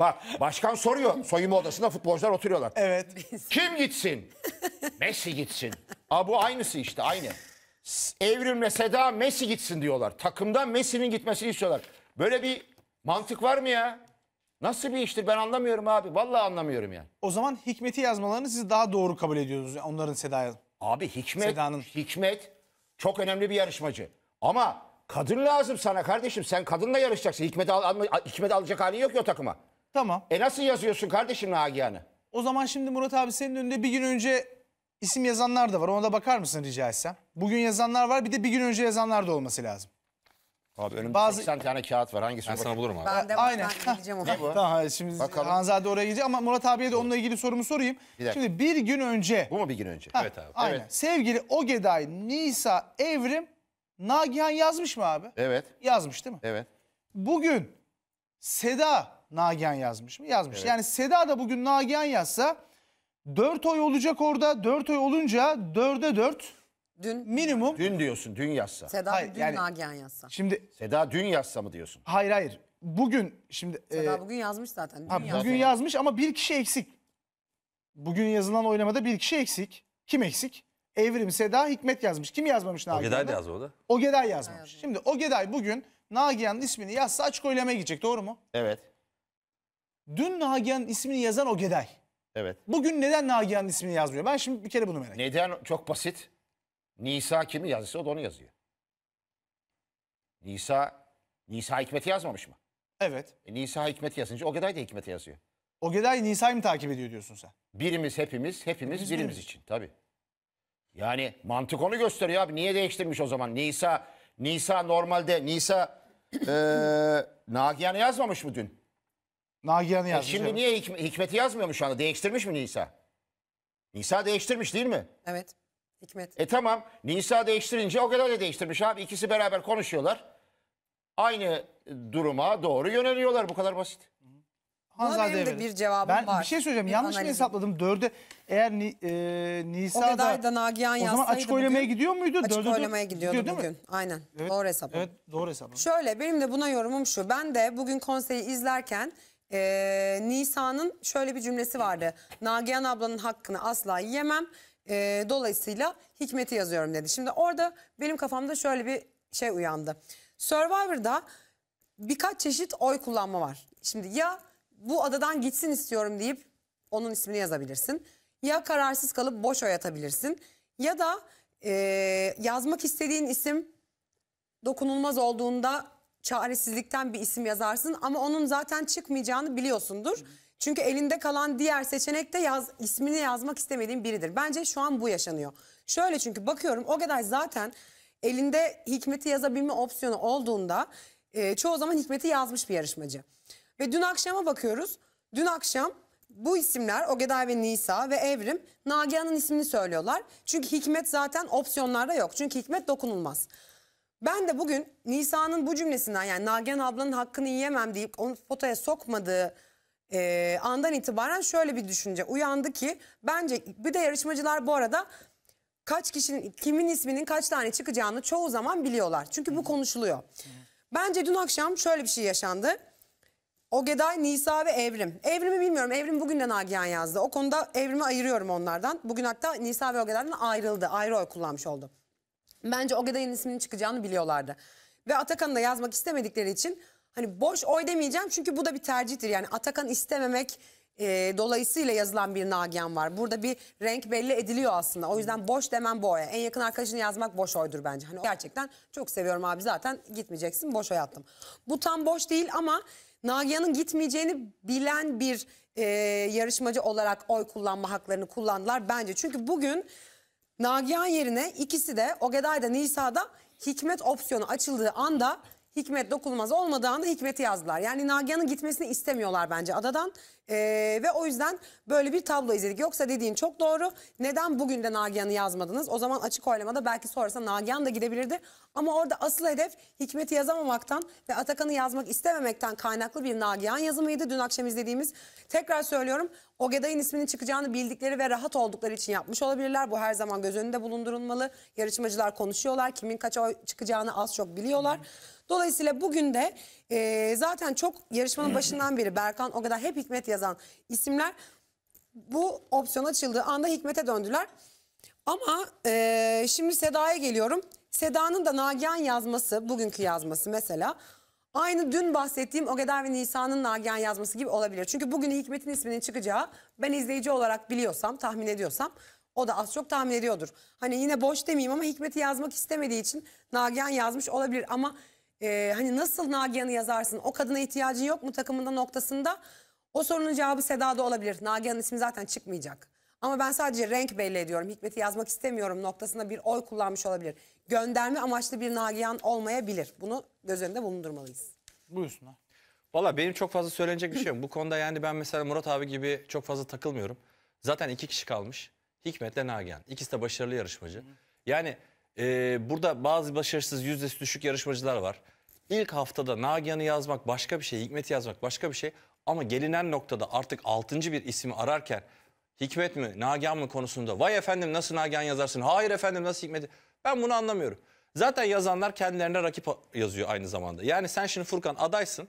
Bak başkan soruyor. Soyunma odasında futbolcular oturuyorlar. Evet. Kim gitsin? Messi gitsin. Aa, bu aynısı işte aynı. Evrim'le Seda Messi gitsin diyorlar. Takımda Messi'nin gitmesini istiyorlar. Böyle bir mantık var mı ya? Nasıl bir iştir ben anlamıyorum abi. Vallahi anlamıyorum yani. O zaman Hikmet'i yazmalarını siz daha doğru kabul ediyorsunuz. onların Seda'ya. Abi Hikmet, Seda'nın. Hikmet çok önemli bir yarışmacı. Ama kadın lazım sana kardeşim. Sen kadınla yarışacaksın. Hikmet al, alma- Hikmet'i alacak halin yok ya o takıma. Tamam. E nasıl yazıyorsun kardeşim Nagihan'ı? O zaman şimdi Murat abi senin önünde bir gün önce İsim yazanlar da var. Ona da bakar mısın rica etsem? Bugün yazanlar var. Bir de bir gün önce yazanlar da olması lazım. Abi önümde Bazı... 80 tane kağıt var. Hangisini ben sana bulurum abi. Ben de Aynen. gideceğim ona. Ne Tamam şimdi Bakalım. Hanzade oraya gidecek ama Murat abiye de onunla ilgili sorumu sorayım. Bir Şimdi bir gün önce. Bu mu bir gün önce? Ha, evet abi. Aynen. Evet. Sevgili Ogeday, Nisa, Evrim, Nagihan yazmış mı abi? Evet. Yazmış değil mi? Evet. Bugün Seda Nagihan yazmış mı? Yazmış. Evet. Yani Seda da bugün Nagihan yazsa 4 oy olacak orada. 4 oy olunca 4'e 4 Dün minimum. Dün diyorsun dün yazsa. Seda Hayır, dün yani- Nagihan yazsa. Şimdi Seda dün yazsa mı diyorsun? hayır hayır. Bugün şimdi e, Seda e, bugün yazmış zaten. Dün ha, yazmış. bugün yazmış ama bir kişi eksik. Bugün yazılan oylamada bir kişi eksik. Kim eksik? Evrim Seda Hikmet yazmış. Kim yazmamış Nagihan'ı? Ogeday da yazdı o da. Ogeday yazmamış. Şimdi O Geday bugün Nagihan'ın ismini yazsa açık oylamaya gidecek doğru mu? Evet. Dün Nagihan'ın ismini yazan O Geday. Evet. Bugün neden Nagihan'ın ismini yazmıyor? Ben şimdi bir kere bunu merak ediyorum. Neden? Çok basit. Nisa kimi yazıyorsa o da onu yazıyor. Nisa, Nisa Hikmet'i yazmamış mı? Evet. E, Nisa Hikmet'i yazınca o Ogeday da Hikmet'i yazıyor. O Ogeday Nisa'yı mı takip ediyor diyorsun sen? Birimiz hepimiz, hepimiz birimiz, birimiz, birimiz. için tabii. Yani mantık onu gösteriyor abi. Niye değiştirmiş o zaman? Nisa, Nisa normalde Nisa *clears throat* e, Nagihan'ı yazmamış mı dün? Nagihan'ı e, yazmış. şimdi niye Hik- Hikmet'i yazmıyor mu şu anda? Değiştirmiş mi Nisa? Nisa değiştirmiş değil mi? Evet. Hikmet. E tamam Nisa değiştirince o kadar da değiştirmiş abi. İkisi beraber konuşuyorlar. Aynı duruma doğru yöneliyorlar bu kadar basit. Buna Hanzade benim de bir cevabım ben var. bir şey söyleyeceğim. Bir Yanlış mı hesapladım? Dörde eğer ni, e, Nisa O kadar da Nagihan o zaman yazsaydı açık oylamaya gidiyor muydu? Açık Dörde oylamaya gidiyordu değil bugün. Aynen. Doğru hesap. Evet doğru hesap. Şöyle benim de buna yorumum şu. Ben de bugün konseyi izlerken ee, Nisa'nın şöyle bir cümlesi vardı. Nagihan ablanın hakkını asla yiyemem. Ee, dolayısıyla Hikmet'i yazıyorum dedi. Şimdi orada benim kafamda şöyle bir şey uyandı. Survivor'da birkaç çeşit oy kullanma var. Şimdi ya bu adadan gitsin istiyorum deyip onun ismini yazabilirsin. Ya kararsız kalıp boş oy atabilirsin. Ya da e, yazmak istediğin isim dokunulmaz olduğunda çaresizlikten bir isim yazarsın ama onun zaten çıkmayacağını biliyorsundur. Çünkü elinde kalan diğer seçenekte yaz, ismini yazmak istemediğin biridir. Bence şu an bu yaşanıyor. Şöyle çünkü bakıyorum o kadar zaten elinde Hikmet'i yazabilme opsiyonu olduğunda e, çoğu zaman Hikmet'i yazmış bir yarışmacı. Ve dün akşama bakıyoruz. Dün akşam bu isimler Ogeday ve Nisa ve Evrim Nagihan'ın ismini söylüyorlar. Çünkü Hikmet zaten opsiyonlarda yok. Çünkü Hikmet dokunulmaz. Ben de bugün Nisa'nın bu cümlesinden yani Nagihan ablanın hakkını yiyemem deyip onu fotoya sokmadığı e, andan itibaren şöyle bir düşünce uyandı ki bence bir de yarışmacılar bu arada kaç kişinin kimin isminin kaç tane çıkacağını çoğu zaman biliyorlar. Çünkü bu konuşuluyor. Bence dün akşam şöyle bir şey yaşandı. Ogeday, Nisa ve Evrim. Evrim'i bilmiyorum. Evrim bugünden Nagihan yazdı. O konuda Evrim'i ayırıyorum onlardan. Bugün hatta Nisa ve Ogeday'dan ayrıldı. Ayrı oy kullanmış oldu. Bence Ogeday'ın isminin çıkacağını biliyorlardı. Ve Atakan'ı da yazmak istemedikleri için hani boş oy demeyeceğim çünkü bu da bir tercihtir. Yani Atakan istememek e, dolayısıyla yazılan bir nagihan var. Burada bir renk belli ediliyor aslında. O yüzden boş demem bu oya. En yakın arkadaşını yazmak boş oydur bence. Hani gerçekten çok seviyorum abi zaten gitmeyeceksin boş oy attım. Bu tam boş değil ama Nagihan'ın gitmeyeceğini bilen bir e, yarışmacı olarak oy kullanma haklarını kullandılar bence. Çünkü bugün Nagihan yerine ikisi de Ogeday'da Nisa'da hikmet opsiyonu açıldığı anda Hikmet Dokunmaz olmadığında Hikmet'i yazdılar. Yani Nagihan'ın gitmesini istemiyorlar bence adadan. Ee, ve o yüzden böyle bir tablo izledik. Yoksa dediğin çok doğru. Neden bugün de Nagihan'ı yazmadınız? O zaman açık oylamada belki sonrasında Nagihan da gidebilirdi. Ama orada asıl hedef Hikmet'i yazamamaktan ve Atakan'ı yazmak istememekten kaynaklı bir Nagihan yazımıydı. Dün akşam izlediğimiz. Tekrar söylüyorum. Ogeday'ın isminin çıkacağını bildikleri ve rahat oldukları için yapmış olabilirler. Bu her zaman göz önünde bulundurulmalı. Yarışmacılar konuşuyorlar. Kimin kaç oy çıkacağını az çok biliyorlar. Hmm. Dolayısıyla bugün de e, zaten çok yarışmanın başından beri Berkan o kadar hep Hikmet yazan isimler bu opsiyon açıldığı anda Hikmet'e döndüler. Ama e, şimdi Seda'ya geliyorum. Seda'nın da Nagihan yazması, bugünkü yazması mesela aynı dün bahsettiğim Ogeda ve Nisa'nın Nagihan yazması gibi olabilir. Çünkü bugün Hikmet'in isminin çıkacağı ben izleyici olarak biliyorsam, tahmin ediyorsam o da az çok tahmin ediyordur. Hani yine boş demeyeyim ama Hikmet'i yazmak istemediği için Nagihan yazmış olabilir ama e, hani nasıl Nagihan'ı yazarsın o kadına ihtiyacın yok mu takımında noktasında o sorunun cevabı Seda'da olabilir. Nagihan'ın ismi zaten çıkmayacak. Ama ben sadece renk belli ediyorum. Hikmet'i yazmak istemiyorum noktasında bir oy kullanmış olabilir. Gönderme amaçlı bir Nagihan olmayabilir. Bunu göz önünde bulundurmalıyız. Buyursunlar. Valla benim çok fazla söylenecek bir şey yok. Bu konuda yani ben mesela Murat abi gibi çok fazla takılmıyorum. Zaten iki kişi kalmış. Hikmet'le Nagihan. İkisi de başarılı yarışmacı. Yani e, burada bazı başarısız yüzdesi düşük yarışmacılar var. İlk haftada Nagihan'ı yazmak başka bir şey, Hikmet'i yazmak başka bir şey. Ama gelinen noktada artık 6. bir ismi ararken Hikmet mi, Nagihan mı konusunda vay efendim nasıl Nagihan yazarsın, hayır efendim nasıl Hikmet'i ben bunu anlamıyorum. Zaten yazanlar kendilerine rakip yazıyor aynı zamanda. Yani sen şimdi Furkan adaysın.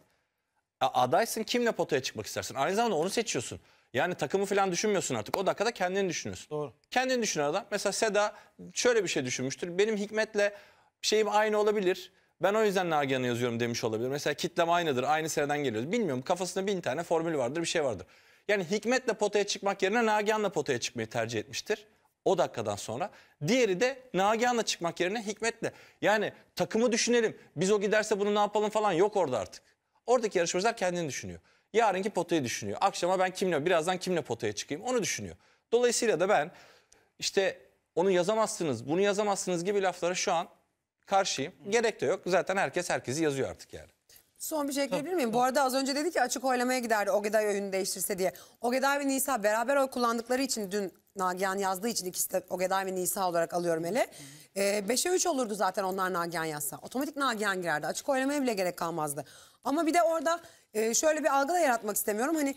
Adaysın kimle potaya çıkmak istersin? Aynı zamanda onu seçiyorsun. Yani takımı falan düşünmüyorsun artık. O dakikada kendini düşünüyorsun. Doğru. Kendini düşünen adam. Mesela Seda şöyle bir şey düşünmüştür. Benim Hikmet'le şeyim aynı olabilir. Ben o yüzden Nagihan'ı yazıyorum demiş olabilir. Mesela kitlem aynıdır. Aynı seneden geliyoruz. Bilmiyorum kafasında bin tane formül vardır bir şey vardır. Yani Hikmet'le potaya çıkmak yerine Nagihan'la potaya çıkmayı tercih etmiştir. O dakikadan sonra. Diğeri de Nagihan'la çıkmak yerine Hikmet'le. Yani takımı düşünelim. Biz o giderse bunu ne yapalım falan yok orada artık. Oradaki yarışmacılar kendini düşünüyor. Yarınki potayı düşünüyor. Akşama ben kimle birazdan kimle potaya çıkayım onu düşünüyor. Dolayısıyla da ben işte onu yazamazsınız, bunu yazamazsınız gibi laflara şu an karşıyım. Gerek de yok. Zaten herkes herkesi yazıyor artık yani. Son bir şey ekleyebilir miyim? Bu arada az önce dedi ki açık oylamaya giderdi Ogeday oyunu değiştirse diye. Ogeday ve Nisa beraber oy kullandıkları için dün Nagihan yazdığı için ikisi de Ogeday ve Nisa olarak alıyorum ele. Ee, 5'e 3 olurdu zaten onlar Nagihan yazsa. Otomatik Nagihan girerdi. Açık oylamaya bile gerek kalmazdı. Ama bir de orada e, şöyle bir algı da yaratmak istemiyorum. Hani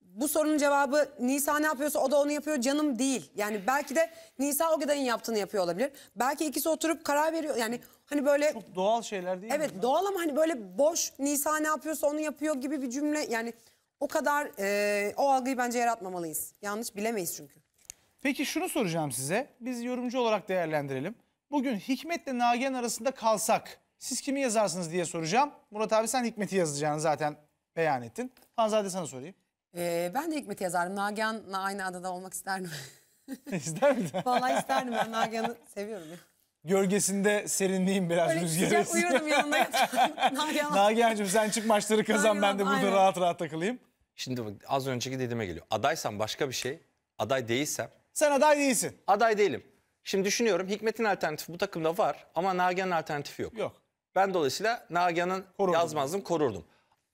bu sorunun cevabı Nisa ne yapıyorsa o da onu yapıyor canım değil. Yani belki de Nisa o gıdayın yaptığını yapıyor olabilir. Belki ikisi oturup karar veriyor. Yani hani böyle... Çok doğal şeyler değil Evet mi? doğal ama hani böyle boş Nisa ne yapıyorsa onu yapıyor gibi bir cümle. Yani o kadar e, o algıyı bence yaratmamalıyız. Yanlış bilemeyiz çünkü. Peki şunu soracağım size. Biz yorumcu olarak değerlendirelim. Bugün Hikmet'le Nagihan arasında kalsak siz kimi yazarsınız diye soracağım. Murat abi sen Hikmet'i yazacağını zaten beyan ettin. Hanzade sana sorayım. Ee, ben de Hikmet'i yazarım. Nagihan'la aynı adada olmak isterdim. *laughs* İster miydin? Vallahi isterdim ben Nagihan'ı seviyorum. Ya. Gölgesinde serinleyeyim biraz Böyle rüzgar sıcak essin. uyurdum yanında yatardım. *laughs* Nagihan'cığım sen çık maçları kazan ben de burada Aynen. rahat rahat takılayım. Şimdi bak, az önceki dediğime geliyor. Adaysam başka bir şey, aday değilsem... Sen aday değilsin. Aday değilim. Şimdi düşünüyorum Hikmet'in alternatifi bu takımda var ama Nagihan'ın alternatifi yok. Yok. Ben dolayısıyla Nagihan'ın yazmazdım, korurdum.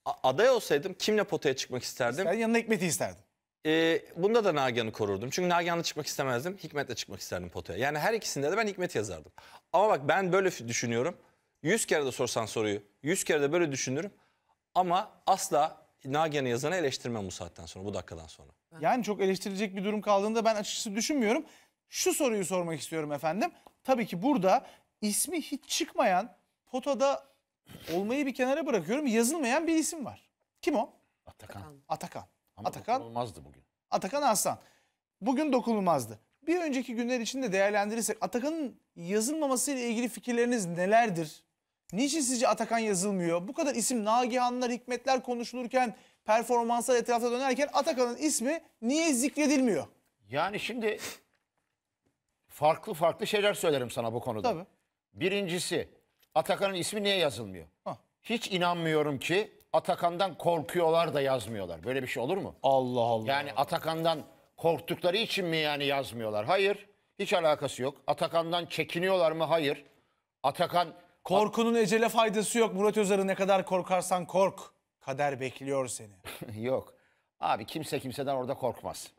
A- aday olsaydım kimle potaya çıkmak isterdim? Sen yanına Hikmet'i isterdin. Ee, bunda da Nagihan'ı korurdum. Çünkü Nagihan'la çıkmak istemezdim. Hikmet'le çıkmak isterdim potaya. Yani her ikisinde de ben Hikmet yazardım. Ama bak ben böyle düşünüyorum. Yüz kere de sorsan soruyu, yüz kere de böyle düşünürüm. Ama asla Nagihan'ı yazanı eleştirmem bu saatten sonra, bu dakikadan sonra. Yani çok eleştirecek bir durum kaldığında ben açıkçası düşünmüyorum. Şu soruyu sormak istiyorum efendim. Tabii ki burada ismi hiç çıkmayan potada olmayı bir kenara bırakıyorum. Yazılmayan bir isim var. Kim o? Atakan. Atakan. Ama Atakan olmazdı bugün. Atakan Aslan. Bugün dokunulmazdı. Bir önceki günler içinde değerlendirirsek Atakan'ın yazılmaması ile ilgili fikirleriniz nelerdir? Niçin sizce Atakan yazılmıyor? Bu kadar isim Nagihanlar, Hikmetler konuşulurken, performanslar etrafta dönerken Atakan'ın ismi niye zikredilmiyor? Yani şimdi farklı farklı şeyler söylerim sana bu konuda. Tabii. Birincisi Atakan'ın ismi niye yazılmıyor? Hah. Hiç inanmıyorum ki Atakan'dan korkuyorlar da yazmıyorlar. Böyle bir şey olur mu? Allah Allah. Yani Atakan'dan korktukları için mi yani yazmıyorlar? Hayır. Hiç alakası yok. Atakan'dan çekiniyorlar mı? Hayır. Atakan Korkunun ecele faydası yok. Murat Özer'ı ne kadar korkarsan kork. Kader bekliyor seni. *laughs* Yok. Abi kimse kimseden orada korkmaz.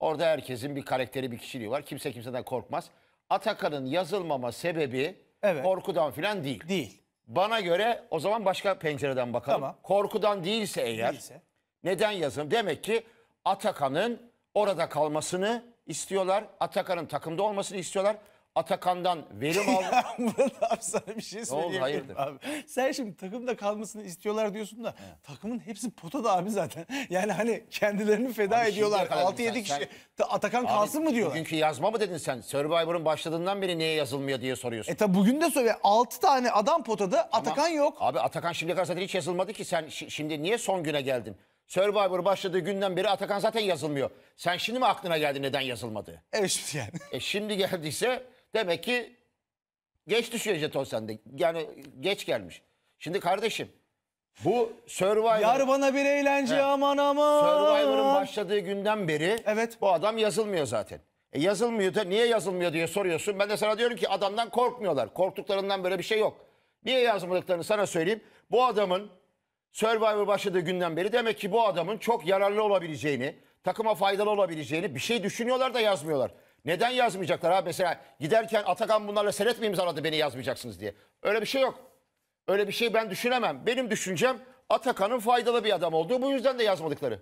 Orada herkesin bir karakteri, bir kişiliği var. Kimse kimseden korkmaz. Atakan'ın yazılmama sebebi Evet. Korkudan filan değil. Değil. Bana göre o zaman başka pencereden bakalım. Tamam. Korkudan değilse eğer değilse. neden yazın? Demek ki Atakan'ın orada kalmasını istiyorlar. Atakan'ın takımda olmasını istiyorlar. Atakan'dan verim *laughs* al. Ya Murat abi sana bir şey oldu, söyleyeyim hayırdır? abi. Sen şimdi takımda kalmasını istiyorlar diyorsun da takımın hepsi potada abi zaten. *laughs* Yani hani kendilerini feda Abi ediyorlar. yakaladın 6-7 kişi sen- Ta- Atakan kalsın mı diyorlar. Bugünkü yazma mı dedin sen? Survivor'ın başladığından beri niye yazılmıyor diye soruyorsun. E tabi bugün de söyle 6 tane adam potada Atakan yok. Abi Atakan şimdi kadar zaten hiç yazılmadı ki. Sen şimdi niye son güne geldin? Survivor başladığı günden beri Atakan zaten yazılmıyor. Sen şimdi mi aklına geldi neden yazılmadı? Evet şimdi yani. E şimdi geldiyse Demek ki geç düşüyor jeton sende. Yani geç gelmiş. Şimdi kardeşim bu Survivor. Yar bana bir eğlence He. aman aman. Survivor'ın başladığı günden beri evet. bu adam yazılmıyor zaten. E yazılmıyor da niye yazılmıyor diye soruyorsun. Ben de sana diyorum ki adamdan korkmuyorlar. Korktuklarından böyle bir şey yok. Niye yazmadıklarını sana söyleyeyim. Bu adamın Survivor başladığı günden beri demek ki bu adamın çok yararlı olabileceğini, takıma faydalı olabileceğini bir şey düşünüyorlar da yazmıyorlar. Neden yazmayacaklar abi? Mesela giderken Atakan bunlarla senet mi imzaladı beni yazmayacaksınız diye. Öyle bir şey yok. Öyle bir şey ben düşünemem. Benim düşüncem Atakan'ın faydalı bir adam olduğu. Bu yüzden de yazmadıkları.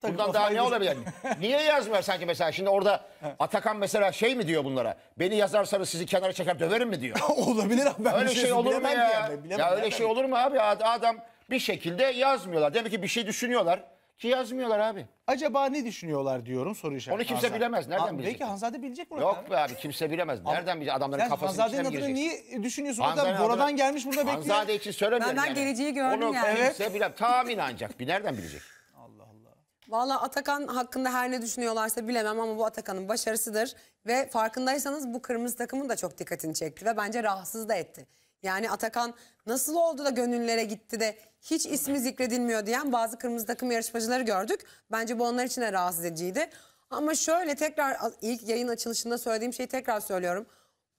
Tabii Bundan daha ne olabilir? *laughs* Niye yazmıyor sanki mesela? Şimdi orada Atakan mesela şey mi diyor bunlara? Beni yazarsanız sizi kenara çeker döverim mi diyor? *laughs* olabilir abi. Ben öyle bir şey, şey olur mu ya? Yani. ya öyle şey bilemem. şey olur mu abi? Adam bir şekilde yazmıyorlar. Demek ki bir şey düşünüyorlar şey yazmıyorlar abi. Acaba ne düşünüyorlar diyorum soru işareti. Onu kimse Hanzade. bilemez. Nereden Abi, bilecek? Belki Hanzade bilecek mi? Yok be abi kimse bilemez. Nereden bilecek? Adamların Sen kafasının içine Hanzade'nin adını girecek? niye düşünüyorsun? O da Hanzade'nin adını- gelmiş burada bekliyor. Hanzade için söylemiyorum Ben- ben geleceği gördüm Onu yani. kimse bilemez. Tahmin ancak. Bir nereden bilecek? Allah Allah. Valla Atakan hakkında her ne düşünüyorlarsa bilemem ama bu Atakan'ın başarısıdır. Ve farkındaysanız bu kırmızı takımın da çok dikkatini çekti ve bence rahatsız da etti. Yani Atakan nasıl oldu da gönüllere gitti de hiç ismi zikredilmiyor diyen bazı kırmızı takım yarışmacıları gördük. Bence bu onlar için de rahatsız ediciydi. Ama şöyle tekrar ilk yayın açılışında söylediğim şeyi tekrar söylüyorum.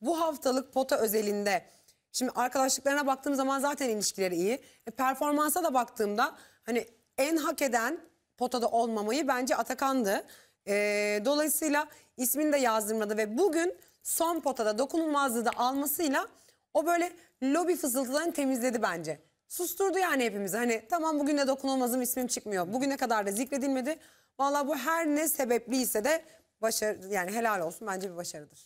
Bu haftalık pota özelinde şimdi arkadaşlıklarına baktığım zaman zaten ilişkileri iyi. E, performansa da baktığımda hani en hak eden potada olmamayı bence Atakan'dı. E, dolayısıyla ismini de yazdırmadı ve bugün son potada dokunulmazlığı da almasıyla o böyle lobi fısıltılarını temizledi bence. Susturdu yani hepimiz Hani tamam bugün de dokunulmazım ismim çıkmıyor. Bugüne kadar da zikredilmedi. Valla bu her ne sebepliyse de başarı yani helal olsun bence bir başarıdır.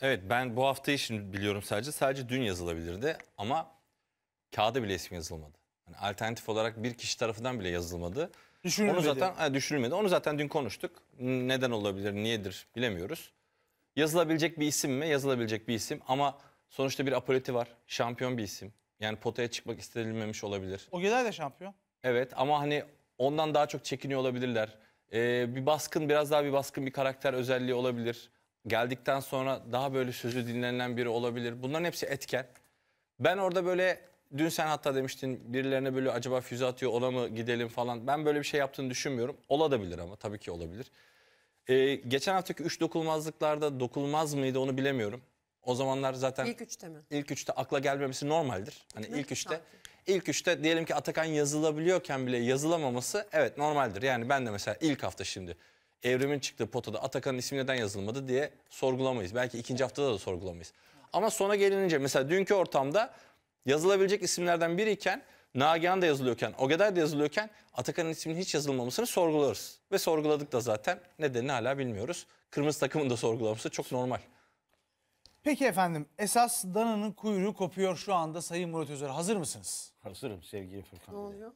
Evet ben bu hafta için biliyorum sadece. Sadece dün yazılabilirdi ama kağıda bile isim yazılmadı. Yani alternatif olarak bir kişi tarafından bile yazılmadı. Düşünülmedi. Onu zaten ha, düşünülmedi. Onu zaten dün konuştuk. Neden olabilir, niyedir bilemiyoruz. Yazılabilecek bir isim mi? Yazılabilecek bir isim ama Sonuçta bir Apoletti var. Şampiyon bir isim. Yani potaya çıkmak istenilmemiş olabilir. O Gider de şampiyon. Evet ama hani ondan daha çok çekiniyor olabilirler. Ee, bir baskın, biraz daha bir baskın bir karakter özelliği olabilir. Geldikten sonra daha böyle sözü dinlenen biri olabilir. Bunların hepsi etken. Ben orada böyle dün sen hatta demiştin birilerine böyle acaba füze atıyor ona mı gidelim falan. Ben böyle bir şey yaptığını düşünmüyorum. Olabilir ama tabii ki olabilir. Ee, geçen haftaki üç dokunmazlıklarda dokunmaz mıydı onu bilemiyorum. O zamanlar zaten ilk üçte mi? İlk üçte akla gelmemesi normaldir. Hani ilk üçte Sanki. ilk üçte diyelim ki Atakan yazılabiliyorken bile yazılamaması evet normaldir. Yani ben de mesela ilk hafta şimdi Evrim'in çıktığı potada Atakan'ın ismi neden yazılmadı diye sorgulamayız. Belki ikinci haftada da sorgulamayız. Ama sona gelince mesela dünkü ortamda yazılabilecek isimlerden biriyken Nagihan da yazılıyorken, Ogeday da yazılıyorken Atakan'ın isminin hiç yazılmamasını sorgularız. Ve sorguladık da zaten nedenini hala bilmiyoruz. Kırmızı takımın da sorgulaması çok normal. Peki efendim esas dananın kuyruğu kopuyor şu anda Sayın Murat Özer. Hazır mısınız? Hazırım sevgili Furkan. Ne oluyor?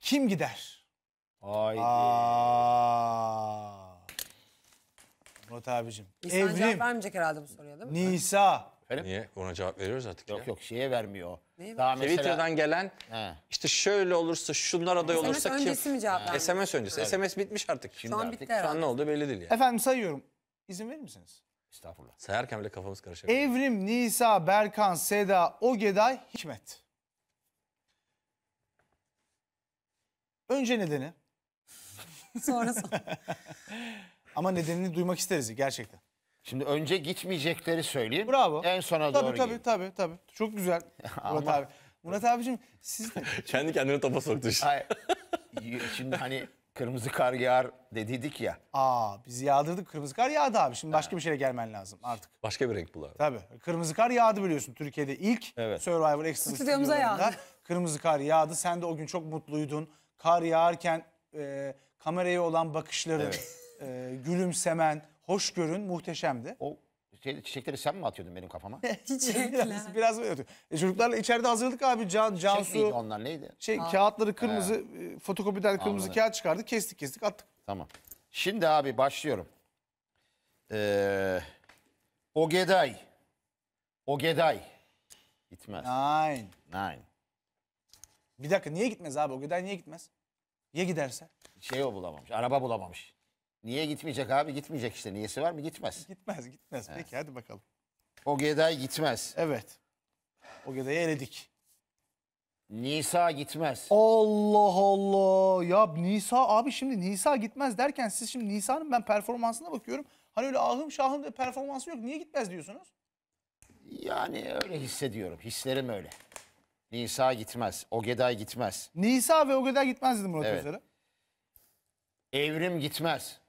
Kim gider? Haydi. Aa. Murat abicim. Nisan cevap vermeyecek herhalde bu soruya değil mi? Nisa. Niye? Ona cevap veriyoruz artık Yok ya. yok şeye vermiyor. Daha mesela... Twitter'dan gelen He. işte şöyle olursa şunlar aday SMS olursa öncesi mi cevap vermeyecek? SMS öncesi. SMS bitmiş artık. Şu an bitti herhalde. Şu an ne oldu belli değil ya. Efendim sayıyorum. İzin verir misiniz? Estağfurullah. Sayarken bile kafamız karışabilir. Evrim, Nisa, Berkan, Seda, Ogeday, Hikmet. Önce nedeni. *laughs* Sonrası. *laughs* Ama nedenini duymak isteriz gerçekten. Şimdi önce gitmeyecekleri söyleyeyim. Bravo. En sona tabii, doğru Tabii gelin. tabii tabii. Çok güzel *laughs* Murat Ama... abi. Murat abicim siz... Kendi kendine topa soktu işte. Hayır. Şimdi hani kırmızı kar yağar dediydik ya. Aa bizi yağdırdık kırmızı kar yağdı abi. Şimdi başka bir şeyle gelmen lazım artık. Başka bir renk bul abi. Tabii. Kırmızı kar yağdı biliyorsun Türkiye'de ilk Evet. Survivor Extra *laughs* Stüdyomuza stüdyolarında yağdı. Kırmızı kar yağdı. Sen de o gün çok mutluydun. Kar yağarken e, kameraya olan bakışların, e, gülümsemen, hoşgörün muhteşemdi. O şey, çiçekleri sen mi atıyordun benim kafama? Hiç *laughs* biraz, *laughs* biraz böyle atıyor. E, çocuklarla içeride hazırladık abi. Can, şey Cansu. Çiçek onlar neydi? Şey Aa. kağıtları kırmızı, e, fotokopiden kırmızı Anladım. kağıt çıkardık. Kestik kestik attık. Tamam. Şimdi abi başlıyorum. Ee, Ogeday. Ogeday. Gitmez. nine nine Bir dakika niye gitmez abi? Ogeday niye gitmez? Ya giderse? Şey o bulamamış. Araba bulamamış. Niye gitmeyecek abi? Gitmeyecek işte. Niyesi var mı? Gitmez. Gitmez gitmez. Evet. Peki hadi bakalım. O Geday gitmez. Evet. O Geday'ı eledik. Nisa gitmez. Allah Allah. Ya Nisa abi şimdi Nisa gitmez derken siz şimdi Nisa'nın ben performansına bakıyorum. Hani öyle ahım şahım bir performansı yok. Niye gitmez diyorsunuz? Yani öyle hissediyorum. Hislerim öyle. Nisa gitmez. O Geday gitmez. Nisa ve O Geday gitmez dedim Murat Evet. Evrim gitmez.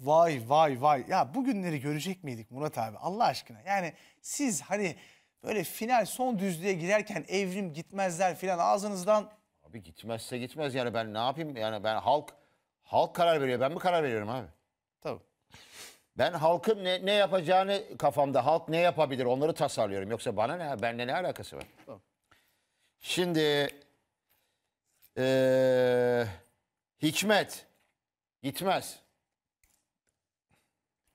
Vay vay vay. Ya bugünleri görecek miydik Murat abi Allah aşkına? Yani siz hani böyle final son düzlüğe girerken evrim gitmezler filan ağzınızdan. Abi gitmezse gitmez yani ben ne yapayım? Yani ben halk halk karar veriyor. Ben mi karar veriyorum abi? Tabii. Ben halkın ne, ne yapacağını kafamda halk ne yapabilir onları tasarlıyorum. Yoksa bana ne? Benle ne alakası var? Tamam. Şimdi ee, Hikmet gitmez.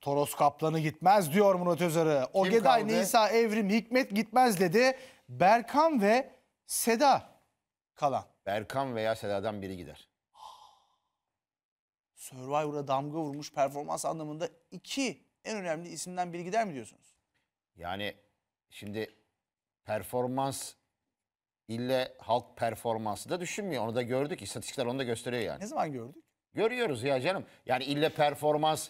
Toros Kaplan'ı gitmez diyor Murat Özarı. Ogeday, Nisa, Evrim, Hikmet gitmez dedi. Berkan ve Seda kalan. Berkan veya Seda'dan biri gider. Survivor'a damga vurmuş performans anlamında iki en önemli isimden biri gider mi diyorsunuz? Yani şimdi performans ille halk performansı da düşünmüyor. Onu da gördük. İstatistikler onu da gösteriyor yani. Ne zaman gördük? Görüyoruz ya canım. Yani ille performans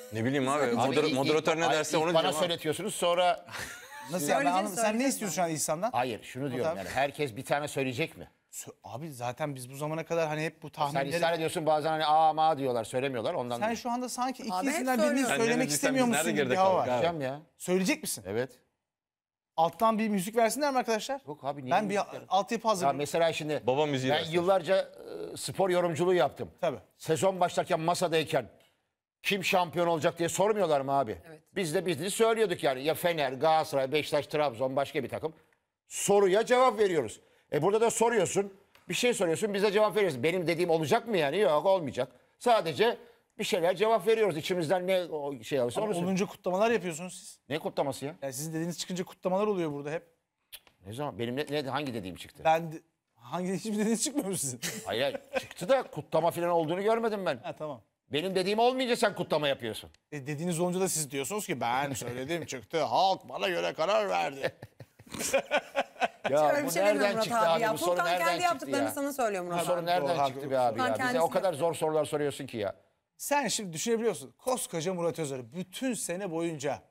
Ne bileyim abi, moder- ilk- moderatör ne ilk- derse onu Bana söyletiyorsunuz sonra... *laughs* Nasıl yani? Ben Sen ne istiyorsun şu an insandan? Hayır şunu diyorum yani herkes bir tane söyleyecek mi? Abi zaten biz bu zamana kadar hani hep bu Sen ısrar Sen, ediyorsun bazen hani aa ma diyorlar söylemiyorlar ondan. Sen şu anda sanki Abi ikisinden birini söylemek neredesin, istemiyor biz nerede musun gibi geride kaldık var. abi? Hocam ya. Söyleyecek misin? Evet. Alttan bir müzik versinler mi arkadaşlar? Yok abi niye Ben bir müzik verin? altyapı Ya mesela şimdi Baba müziği ben versin. yıllarca e, spor yorumculuğu yaptım. Tabii. Sezon başlarken masadayken kim şampiyon olacak diye sormuyorlar mı abi? Evet. Biz de biz de söylüyorduk yani ya Fener, Galatasaray, Beşiktaş, Trabzon başka bir takım. Soruya cevap veriyoruz. E burada da soruyorsun. Bir şey soruyorsun bize cevap veriyoruz. Benim dediğim olacak mı yani? Yok olmayacak. Sadece bir şeyler cevap veriyoruz. İçimizden ne o şey alırsa onu 10. kutlamalar yapıyorsunuz siz. Ne kutlaması ya? Yani sizin dediğiniz çıkınca kutlamalar oluyor burada hep. Ne zaman? Benim ne, ne- hangi dediğim çıktı? Ben de- hangi hiçbir dediğiniz çıkmıyor mu sizin? Hayır hayır, çıktı da kutlama falan olduğunu görmedim ben. *laughs* ha tamam. Benim dediğim olmayınca sen kutlama yapıyorsun. E dediğiniz olunca da siz diyorsunuz ki ben söyledim çıktı. Halk bana göre karar verdi. *laughs* ya bu şey nereden çıktı abi, abi? Ya. Bu soru Furkan nereden kendi yaptıklarını ya? sana söylüyor Murat Bu soru nereden Doğru, çıktı be abi ya? Bize kendisi- o kadar zor sorular soruyorsun ki ya. Sen şimdi düşünebiliyorsun. Koskoca Murat Özer bütün sene boyunca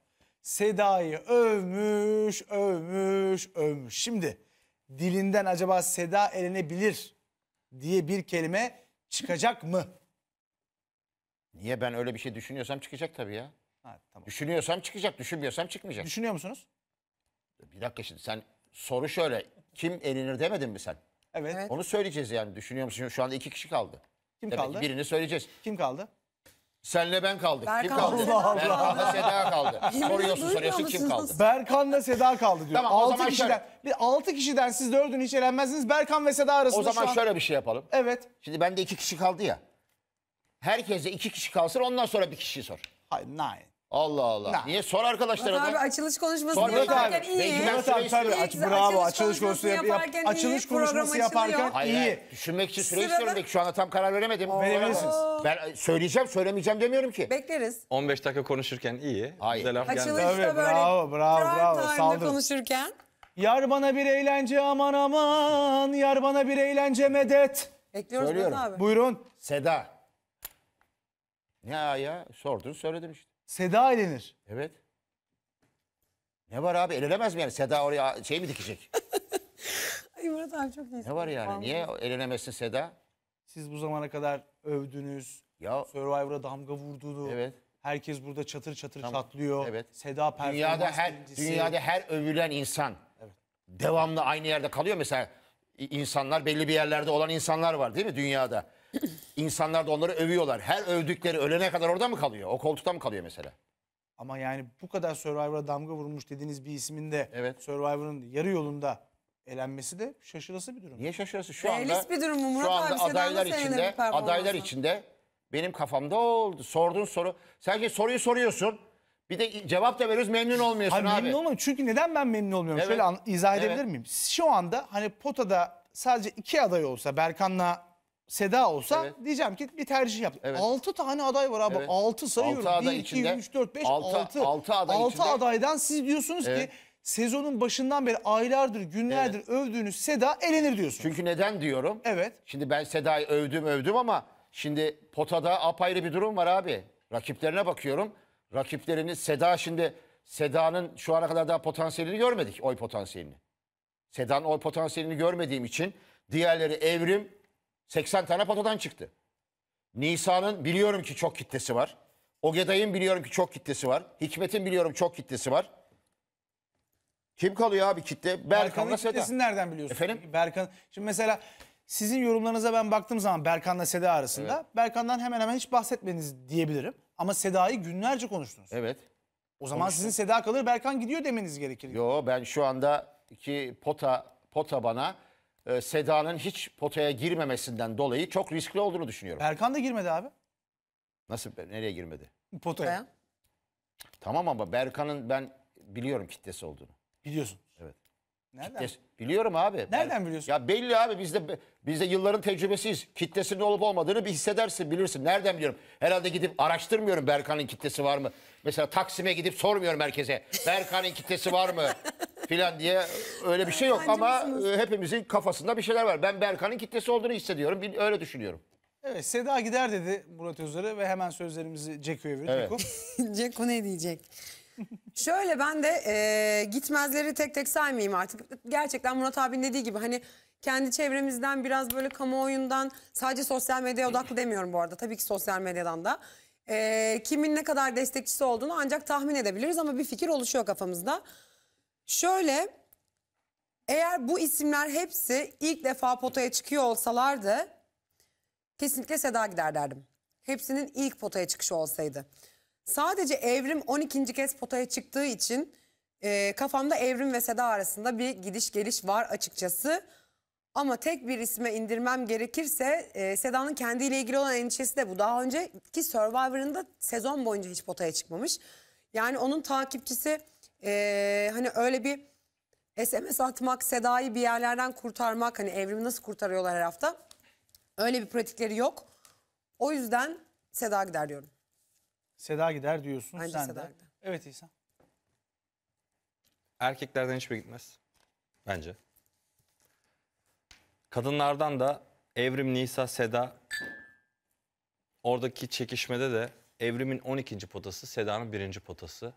Seda'yı övmüş, övmüş, övmüş. Şimdi dilinden acaba Seda elenebilir diye bir kelime çıkacak mı? Niye ben öyle bir şey düşünüyorsam çıkacak tabii ya. Ha, tamam. Düşünüyorsam çıkacak, düşünmüyorsam çıkmayacak. Düşünüyor musunuz? Bir dakika şimdi sen soru şöyle. Kim elinir demedin mi sen? Evet. evet. Onu söyleyeceğiz yani. Düşünüyor musun? Şu anda iki kişi kaldı. Kim Demek kaldı? Birini söyleyeceğiz. Kim kaldı? Senle ben kaldık. Berkan kim kaldı? Allah Allah. Berkan'la Seda kaldı. *laughs* soruyorsun soruyorsun kim kaldı? Berkan'la Seda kaldı diyor. Tamam, Altı kişiden. Bir altı kişiden siz dördünü hiç elenmezsiniz. Berkan ve Seda arasında O zaman an... şöyle bir şey yapalım. Evet. Şimdi bende iki kişi kaldı ya herkese iki kişi kalsın ondan sonra bir kişi sor. Hayır, nein. Allah Allah. Nah. Niye? Sor arkadaşlara Abi açılış konuşması Sor yaparken abi. iyi. ben Murat abi tabii aç, bravo açılış konuşması yaparken iyi. açılış konuşması yaparken Hayır, iyi. hayır. düşünmek için süre istiyorum belki şu anda tam karar veremedim. Verebilirsiniz. Ben e, söyleyeceğim söylemeyeceğim demiyorum ki. Bekleriz. 15 dakika konuşurken iyi. Hayır. Güzel laf geldi. Açılışta böyle bravo, bravo, bravo, time'da konuşurken. Yar bana bir eğlence aman aman yar bana bir eğlence medet. Bekliyoruz Söylüyorum. abi. Buyurun. Seda ne aya? Sordun söyledim işte. Seda elenir. Evet. Ne var abi elenemez mi yani? Seda oraya şey mi dikecek? *laughs* Ay Murat abi çok iyi. Ne var yani? Niye elenemezsin Seda? Siz bu zamana kadar övdünüz. Ya. Survivor'a damga vurduğunu. Evet. Herkes burada çatır çatır Tamam. çatlıyor. Evet. Seda performans Dünyada her birincisi. dünyada her övülen insan Evet. devamlı aynı yerde kalıyor mesela insanlar belli bir yerlerde olan insanlar var değil mi dünyada? İnsanlar da onları övüyorlar. Her övdükleri ölene kadar orada mı kalıyor? O koltukta mı kalıyor mesela? Ama yani bu kadar Survivor'a damga vurmuş dediğiniz bir ismin de Evet. Survivor'ın yarı yolunda elenmesi de şaşırası bir durum. Niye şaşırası Şu Realist anda, bir durum mu? Murat şu anda abi, adaylar içinde, adaylar içinde benim kafamda oldu. Sorduğun soru. Sadece soruyu soruyorsun. Bir de cevap da veriyoruz memnun olmuyorsun Abi, abi. memnun olmuyorum. Çünkü neden ben memnun olmuyorum? Evet. Şöyle an- izah Evet. edebilir miyim? Şu anda hani potada sadece iki aday olsa Berkan'la Seda olsa Evet. diyeceğim ki bir tercih yaptım. Evet. tane aday var abi. Evet. sayıyorum. Altı aday 1, 2, içinde- 3, 4, 5, altı- 6. altı içinde- adaydan siz diyorsunuz Evet. ki sezonun başından beri aylardır, günlerdir övdüğünüz Seda elenir diyorsunuz. Çünkü neden diyorum? Evet. Şimdi ben Seda'yı övdüm övdüm ama şimdi potada apayrı bir durum var abi. Rakiplerine bakıyorum. Rakiplerini Seda şimdi Seda'nın şu ana kadar daha potansiyelini görmedik. Oy potansiyelini. Seda'nın oy potansiyelini görmediğim için diğerleri Evrim 80 tane patodan çıktı. Nisa'nın biliyorum ki çok kitlesi var. Ogeday'ın biliyorum ki çok kitlesi var. Hikmet'in biliyorum çok kitlesi var. Kim kalıyor abi kitle? Berkan'la Berkan'ın Seda. nereden biliyorsun? Efendim? Berkan, şimdi mesela sizin yorumlarınıza ben baktığım zaman Berkan'la Seda arasında Berkan'dan hemen hemen hiç bahsetmediniz diyebilirim. Ama Seda'yı günlerce konuştunuz. Evet. O zaman sizin Seda kalır Berkan gidiyor demeniz gerekir. Yo ben şu andaki pota pota bana e, Seda'nın hiç potaya girmemesinden dolayı çok riskli olduğunu düşünüyorum. Erkan da girmedi abi. Nasıl nereye girmedi? Potaya. Tamam ama Berkan'ın ben biliyorum kitlesi olduğunu. Biliyorsun. Evet. Nereden? Kitlesi, biliyorum abi. Nereden ben, biliyorsun? Ya belli abi bizde bizde yılların tecrübesiyiz. Kitlesinin olup olmadığını bir hissedersin, bilirsin. Nereden biliyorum? Herhalde gidip araştırmıyorum Berkan'ın kitlesi var mı? Mesela Taksim'e gidip sormuyorum herkese. Berkan'ın kitlesi var mı? *laughs* filan diye öyle bir şey yok ama e, hepimizin kafasında bir şeyler var. Ben Berkan'ın kitlesi olduğunu hissediyorum. Bil- Öyle düşünüyorum. Evet Seda gider dedi Murat Özer'e ve hemen sözlerimizi Ceko'ya verdik. Evet. Ceko, *laughs* Ceko ne diyecek? Şöyle ben de e, gitmezleri tek tek saymayayım artık. Gerçekten Murat abinin dediği gibi hani kendi çevremizden biraz böyle kamuoyundan sadece sosyal medyaya odaklı demiyorum bu arada. Tabii ki sosyal medyadan da. E, kimin ne kadar destekçisi olduğunu ancak tahmin edebiliriz ama bir fikir oluşuyor kafamızda. Şöyle eğer bu isimler hepsi ilk defa potaya çıkıyor olsalardı kesinlikle Seda gider derdim. Hepsinin ilk potaya çıkışı olsaydı. Sadece Evrim 12. kez potaya çıktığı için e, kafamda Evrim ve Seda arasında bir gidiş geliş var açıkçası. Ama tek bir isme indirmem gerekirse e, Seda'nın kendiyle ilgili olan endişesi de bu. Daha önceki Survivor'ında sezon boyunca hiç potaya çıkmamış. Yani onun takipçisi e, hani öyle bir SMS atmak, Seda'yı bir yerlerden kurtarmak hani evrimi nasıl kurtarıyorlar her hafta. Öyle bir pratikleri yok. O yüzden Seda gider diyorum. Seda gider diyorsun Bence sen Seda de. gider. Evet İhsan. Erkeklerden hiçbir şey gitmez. Bence. Kadınlardan da Evrim, Nisa, Seda oradaki çekişmede de Evrim'in 12. potası, Seda'nın 1. potası.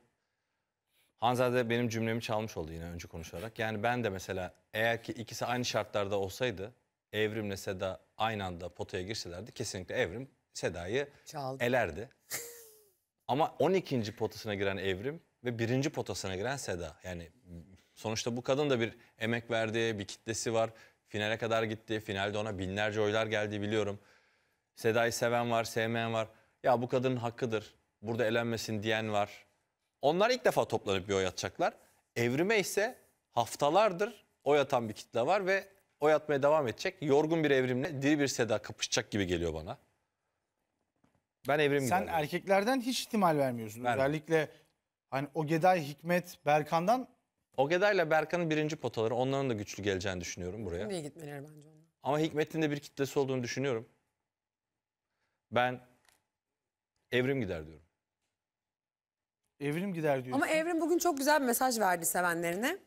Hanzade benim cümlemi çalmış oldu yine önce konuşarak. Yani ben de mesela eğer ki ikisi aynı şartlarda olsaydı Evrim'le Seda aynı anda potaya girselerdi kesinlikle Evrim Seda'yı Çaldı. elerdi. *laughs* Ama 12. potasına giren Evrim ve 1. potasına giren Seda. Yani sonuçta bu kadın da bir emek verdi, bir kitlesi var. Finale kadar gitti. Finalde ona binlerce oylar geldi biliyorum. Seda'yı seven var, sevmeyen var. Ya bu kadının hakkıdır. Burada elenmesin diyen var. Onlar ilk defa toplanıp bir oy atacaklar. Evrime ise haftalardır oy atan bir kitle var ve oy atmaya devam edecek. Yorgun bir evrimle diri bir seda kapışacak gibi geliyor bana. Ben evrim Sen giderim. erkeklerden hiç ihtimal vermiyorsun. Vermem. Özellikle hani o Geday Hikmet, Berkan'dan. Ogeday ile Berkan'ın birinci potaları. Onların da güçlü geleceğini düşünüyorum buraya. Niye gitmeler bence onlar? Ama Hikmet'in de bir kitlesi olduğunu düşünüyorum. Ben evrim gider diyorum. Evrim gider diyor. Ama Evrim bugün çok güzel bir mesaj verdi sevenlerine.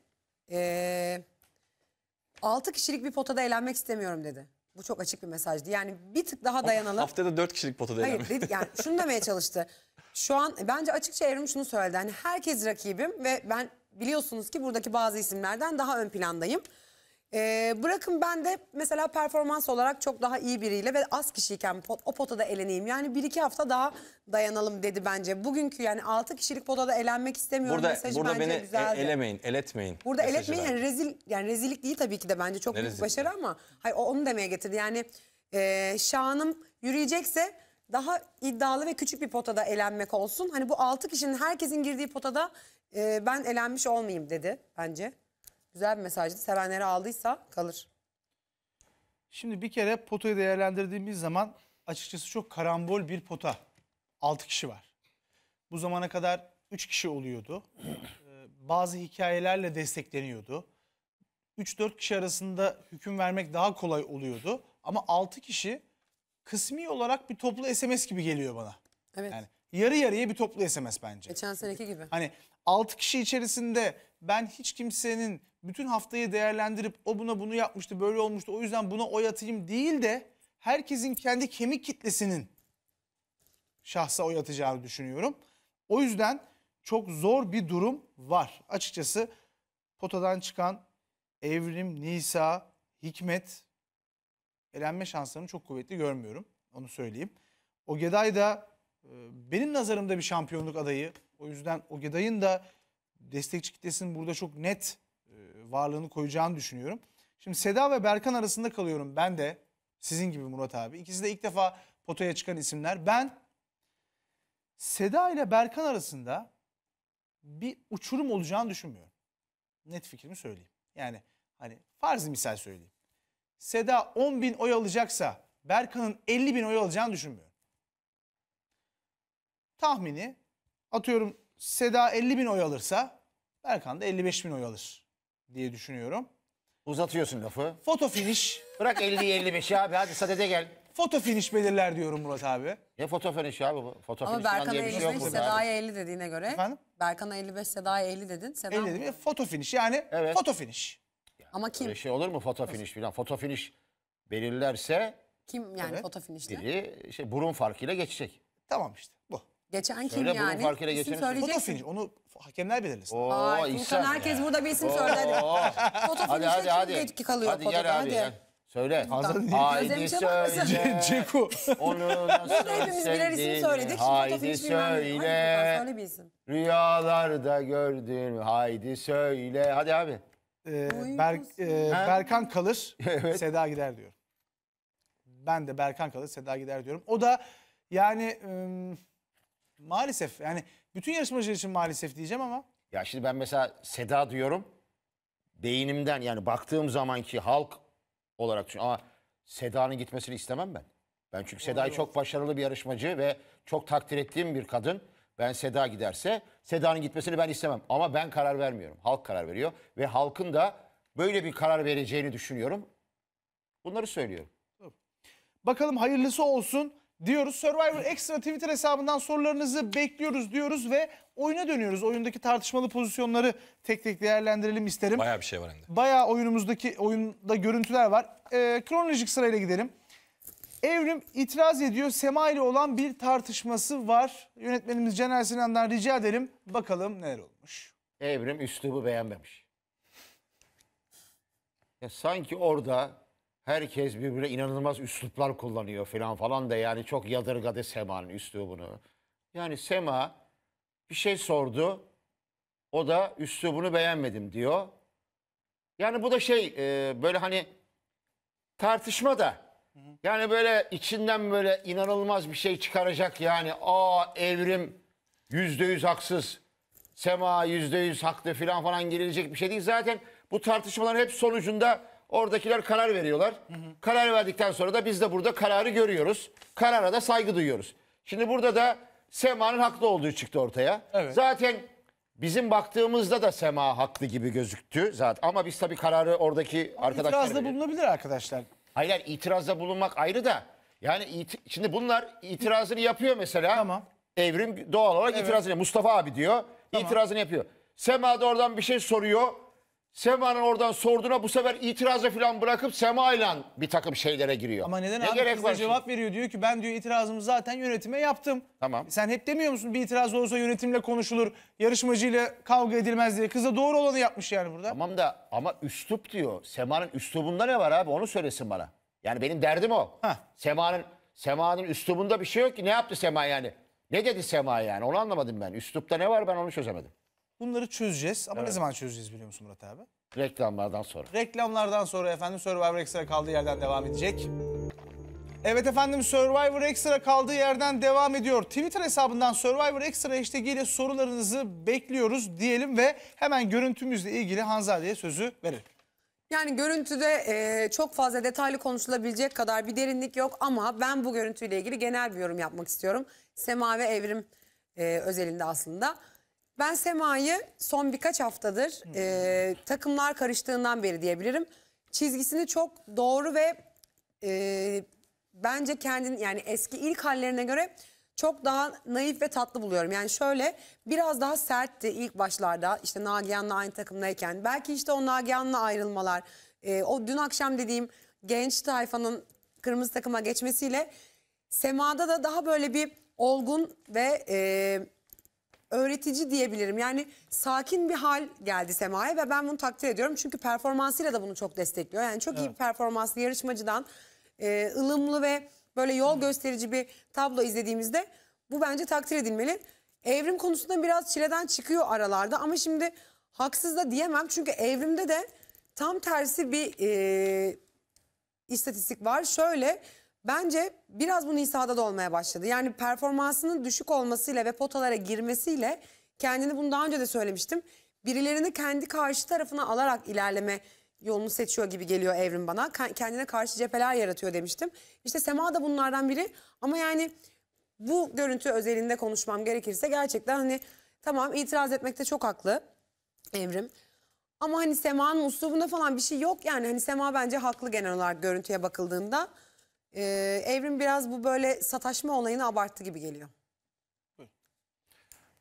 Ee, 6 kişilik bir potada eğlenmek istemiyorum dedi. Bu çok açık bir mesajdı. Yani bir tık daha dayanalım. Haftada 4 kişilik potada Hayır, eğlenmek. Hayır dedi yani şunu demeye çalıştı. Şu an bence açıkça Evrim şunu söyledi. Hani herkes rakibim ve ben biliyorsunuz ki buradaki bazı isimlerden daha ön plandayım. Ee, bırakın ben de mesela performans olarak çok daha iyi biriyle ve az kişiyken pot, o potada eleneyim. Yani bir iki hafta daha dayanalım dedi bence. Bugünkü yani altı kişilik potada elenmek istemiyorum burada, mesajı burada bence beni e, güzeldi. e- elemeyin, eletmeyin. Burada eletmeyin yani rezil yani rezillik değil tabii ki de bence çok Ne büyük rezillik? başarı ama hayır onu demeye getirdi. Yani e, şanım yürüyecekse daha iddialı ve küçük bir potada elenmek olsun. Hani bu altı kişinin herkesin girdiği potada e, ben elenmiş olmayayım dedi bence. Güzel bir mesajdı. Sevenleri aldıysa kalır. Şimdi bir kere potayı değerlendirdiğimiz zaman açıkçası çok karambol bir pota. 6 kişi var. Bu zamana kadar 3 kişi oluyordu. Ee, bazı hikayelerle destekleniyordu. 3-4 kişi arasında hüküm vermek daha kolay oluyordu. Ama 6 kişi kısmi olarak bir toplu SMS gibi geliyor bana. Evet. Yani yarı yarıya bir toplu SMS bence. Geçen seneki gibi. Hani 6 kişi içerisinde ben hiç kimsenin bütün haftayı değerlendirip o buna bunu yapmıştı böyle olmuştu o yüzden buna oy atayım değil de herkesin kendi kemik kitlesinin şahsa oy atacağını düşünüyorum. O yüzden çok zor bir durum var. Açıkçası potadan çıkan Evrim, Nisa, Hikmet elenme şanslarını çok kuvvetli görmüyorum. Onu söyleyeyim. O Geday da e, benim nazarımda bir şampiyonluk adayı. O yüzden o Geday'ın da destekçi kitlesinin burada çok net e, varlığını koyacağını düşünüyorum. Şimdi Seda ve Berkan arasında kalıyorum ben de sizin gibi Murat abi. İkisi de ilk defa potaya çıkan isimler. Ben Seda ile Berkan arasında bir uçurum olacağını düşünmüyorum. Net fikrimi söyleyeyim. Yani hani farz misal söyleyeyim. Seda 10 bin oy alacaksa Berkan'ın 50 bin oy alacağını düşünmüyorum. Tahmini atıyorum Seda 50 bin oy alırsa Berkan da 55 bin oy alır diye düşünüyorum. Uzatıyorsun lafı. Foto finish. Bırak 50'yi 55'i abi hadi sadede gel. Foto finish belirler diyorum Murat abi. Ne foto finish abi bu? Foto Ama finish Berkan'a 55, şey yok Seda'ya 50 dediğine göre. Efendim? Berkan'a 55, Seda'ya 50 dedin. Seda 50 dedim. E, foto finish yani Evet. foto finish. Ama kim? Öyle şey olur mu foto finish falan? Foto finish belirlerse Kim yani Evet. foto finişte? biri şey burun farkıyla geçecek. Tamam işte bu. Geçen kim Söyle, yani? farkıyla İsim söyleyeceksin. Onu hakemler belirlesin. Oo, Ay, Furkan İhsan. herkes burada bir isim söyledi. Hadi. *laughs* Oo. Foto Hadi hadi hadi. Hadi kalıyor hadi gel abi gel. Söyle. Ağzını Haydi söyle. *laughs* Ceku. Onu nasıl Hepimiz birer isim söyledik. Haydi söyle. Söyle bir isim. Rüyalarda gördüğün haydi söyle. Hadi abi. Ee, Berk, e, Berkan kalır, *laughs* Seda gider diyor. Ben de Berkan kalır, Seda gider diyorum. O da yani ım, Maalesef yani bütün yarışmacılar için maalesef diyeceğim ama. Ya şimdi ben mesela Seda diyorum. Beynimden yani baktığım zamanki halk olarak düşün. Ama Seda'nın gitmesini istemem ben. Ben çünkü Seda'yı çok başarılı bir yarışmacı ve çok takdir ettiğim bir kadın. Ben Seda giderse Seda'nın gitmesini ben istemem. Ama ben karar vermiyorum. Halk karar veriyor. Ve halkın da böyle bir karar vereceğini düşünüyorum. Bunları söylüyorum. Bakalım hayırlısı olsun diyoruz. Survivor Extra Twitter hesabından sorularınızı bekliyoruz diyoruz ve oyuna dönüyoruz. Oyundaki tartışmalı pozisyonları tek tek değerlendirelim isterim. Bayağı bir şey var hem de. Bayağı oyunumuzdaki oyunda görüntüler var. Ee, kronolojik sırayla gidelim. Evrim itiraz ediyor. Sema ile olan bir tartışması var. Yönetmenimiz Caner Sinan'dan rica edelim. Bakalım neler olmuş. Evrim üslubu beğenmemiş. Ya sanki orada herkes birbirine inanılmaz üsluplar kullanıyor falan falan da yani çok yadırgadı Sema'nın üslubunu. Yani Sema bir şey sordu. O da üslubunu beğenmedim diyor. Yani bu da şey e, böyle hani tartışma da yani böyle içinden böyle inanılmaz bir şey çıkaracak yani aa evrim yüzde yüz haksız Sema yüzde yüz haklı falan falan girilecek bir şey değil. Zaten bu tartışmaların hep sonucunda Oradakiler karar veriyorlar. Karar verdikten sonra da biz de burada kararı görüyoruz. Karara da saygı duyuyoruz. Şimdi burada da Sema'nın haklı olduğu çıktı ortaya. Evet. Zaten bizim baktığımızda da Sema haklı gibi gözüktü zaten. Ama biz tabii kararı oradaki arkadaşlar... İtirazda bulunabilir arkadaşlar. Hayır itirazda bulunmak ayrı da. Yani iti- şimdi bunlar itirazını yapıyor mesela. Tamam. Evrim doğal olarak itirazını Mustafa abi diyor. İtirazını yapıyor. Sema da oradan bir şey soruyor. Sema'nın oradan sorduğuna bu sefer itirazı falan bırakıp Sema ile bir takım şeylere giriyor. Ama neden ne abi gerek var cevap şimdi? veriyor diyor ki ben diyor itirazımı zaten yönetime yaptım. Tamam. Sen hep demiyor musun bir itiraz olursa yönetimle konuşulur, yarışmacıyla kavga edilmez diye. Kız da doğru olanı yapmış yani burada. Tamam da ama üslup diyor. Sema'nın üslubunda ne var abi onu söylesin bana. Yani benim derdim o. Sema'nın Sema'nın üslubunda bir şey yok ki. Ne yaptı Sema yani? Ne dedi Sema yani? Onu anlamadım ben. Üslupta ne var ben onu çözemedim. Bunları çözeceğiz ama ne zaman çözeceğiz biliyor musun Murat abi? Reklamlardan sonra. Reklamlardan sonra efendim Survivor Extra kaldığı yerden devam edecek. Evet efendim Survivor Extra kaldığı yerden devam ediyor. Twitter hesabından Survivor Extra hashtag ile sorularınızı bekliyoruz diyelim ve hemen görüntümüzle ilgili Hanzade'ye sözü verelim. Yani görüntüde e, çok fazla detaylı konuşulabilecek kadar bir derinlik yok ama ben bu görüntüyle ilgili genel bir yorum yapmak istiyorum. Sema ve Evrim e, özelinde aslında. Ben Sema'yı son birkaç haftadır e, takımlar karıştığından beri diyebilirim. Çizgisini çok doğru ve e, bence kendin yani eski ilk hallerine göre çok daha naif ve tatlı buluyorum. Yani şöyle biraz daha sertti ilk başlarda işte Nagihan'la aynı takımdayken. Belki işte o Nagihan'la ayrılmalar, e, o dün akşam dediğim genç tayfanın kırmızı takıma geçmesiyle Sema'da da daha böyle bir olgun ve... E, öğretici diyebilirim. Yani sakin bir hal geldi Sema'ya ve ben bunu takdir ediyorum. Çünkü performansıyla da bunu çok destekliyor. Yani çok iyi bir performanslı yarışmacıdan e, ılımlı ve böyle yol gösterici bir tablo izlediğimizde bu bence takdir edilmeli. Evrim konusunda biraz çileden çıkıyor aralarda ama şimdi haksız da diyemem. Çünkü evrimde de tam tersi bir e, istatistik var. Şöyle Bence biraz bu Nisa'da da olmaya başladı. Yani performansının düşük olmasıyla ve potalara girmesiyle kendini bunu daha önce de söylemiştim. Birilerini kendi karşı tarafına alarak ilerleme yolunu seçiyor gibi geliyor Evrim bana. Kendine karşı cepheler yaratıyor demiştim. İşte Sema da bunlardan biri. Ama yani bu görüntü özelinde konuşmam gerekirse gerçekten hani tamam itiraz etmekte çok haklı Evrim. Ama hani Sema'nın uslubunda falan bir şey yok. Yani hani Sema bence haklı genel olarak görüntüye bakıldığında. E, Evrim biraz bu böyle sataşma olayını abarttı gibi geliyor.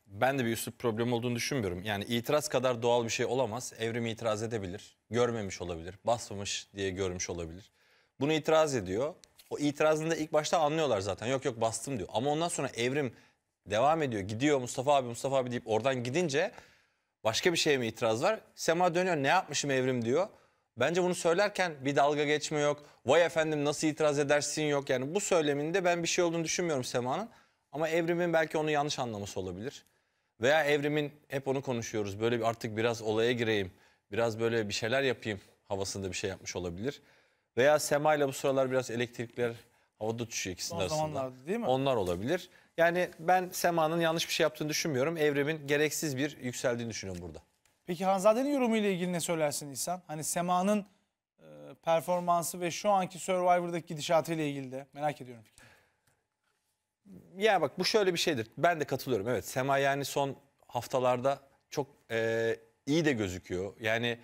Ben de bir üslup problemi olduğunu düşünmüyorum. Yani itiraz kadar doğal bir şey olamaz. Evrim itiraz edebilir, görmemiş olabilir, basmamış diye görmüş olabilir. Bunu itiraz ediyor. O itirazını da ilk başta anlıyorlar zaten. Yok yok bastım diyor. Ama ondan sonra evrim devam ediyor. Gidiyor Mustafa abi Mustafa abi deyip oradan gidince başka bir şeye mi itiraz var? Sema dönüyor ne yapmışım evrim diyor. Bence bunu söylerken bir dalga geçme yok. Vay efendim nasıl itiraz edersin yok. Yani bu söyleminde ben bir şey olduğunu düşünmüyorum Sema'nın. Ama Evrim'in belki onu yanlış anlaması olabilir. Veya Evrim'in hep onu konuşuyoruz. Böyle artık biraz olaya gireyim. Biraz böyle bir şeyler yapayım havasında bir şey yapmış olabilir. Veya Sema ile bu sıralar biraz elektrikler havada uçuşuyor ikisinin arasında. değil mi? Onlar olabilir. Yani ben Sema'nın yanlış bir şey yaptığını düşünmüyorum. Evrim'in gereksiz bir yükseldiğini düşünüyorum burada. Peki Hanzade'nin yorumu ile ilgili ne söylersin İhsan? Hani Sema'nın e, performansı ve şu anki Survivor'daki ile ilgili de merak ediyorum Ya bak bu şöyle bir şeydir. Ben de katılıyorum. Evet Sema yani son haftalarda çok e, iyi de gözüküyor. Yani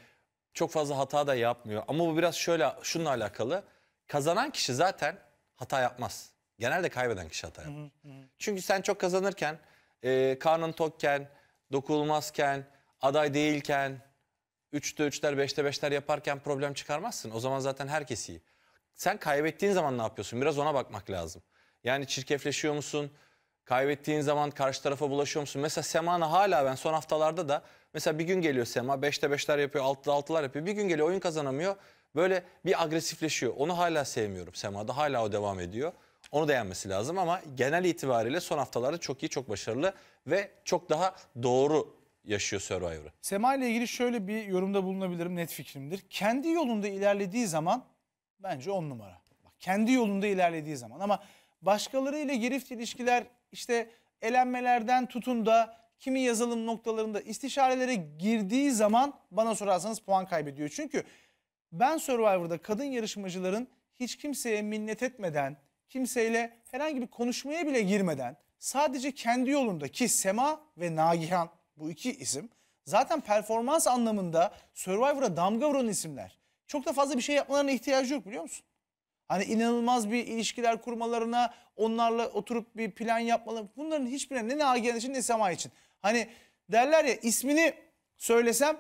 çok fazla hata da yapmıyor. Ama bu biraz şöyle şununla alakalı. Kazanan kişi zaten hata yapmaz. Genelde kaybeden kişi hata yapar. Hı hı. Çünkü sen çok kazanırken, e, karnın tokken, dokunulmazken, aday değilken 3'te 3'ler 5'te 5'ler yaparken problem çıkarmazsın. O zaman zaten herkes iyi. Sen kaybettiğin zaman ne yapıyorsun? Biraz ona bakmak lazım. Yani çirkefleşiyor musun? Kaybettiğin zaman karşı tarafa bulaşıyor musun? Mesela Semanı hala ben son haftalarda da mesela bir gün geliyor Sema 5'te 5'ler yapıyor 6'da 6'lar yapıyor. Bir gün geliyor oyun kazanamıyor. Böyle bir agresifleşiyor. Onu hala sevmiyorum. Sema'da hala o devam ediyor. Onu da yenmesi lazım ama genel itibariyle son haftalarda çok iyi, çok başarılı ve çok daha doğru yaşıyor Survivor'ı. Sema ile ilgili şöyle bir yorumda bulunabilirim net fikrimdir. Kendi yolunda ilerlediği zaman bence on numara. Bak, kendi yolunda ilerlediği zaman ama başkalarıyla girift ilişkiler işte elenmelerden tutun da kimi yazılım noktalarında istişarelere girdiği zaman bana sorarsanız puan kaybediyor. Çünkü ben Survivor'da kadın yarışmacıların hiç kimseye minnet etmeden, kimseyle herhangi bir konuşmaya bile girmeden sadece kendi yolunda ki Sema ve Nagihan bu iki isim zaten performans anlamında Survivor'a damga vuran isimler. Çok da fazla bir şey yapmalarına ihtiyacı yok biliyor musun? Hani inanılmaz bir ilişkiler kurmalarına, onlarla oturup bir plan yapmaları. Bunların hiçbirine ne Nagihan için ne Sema için. Hani derler ya ismini söylesem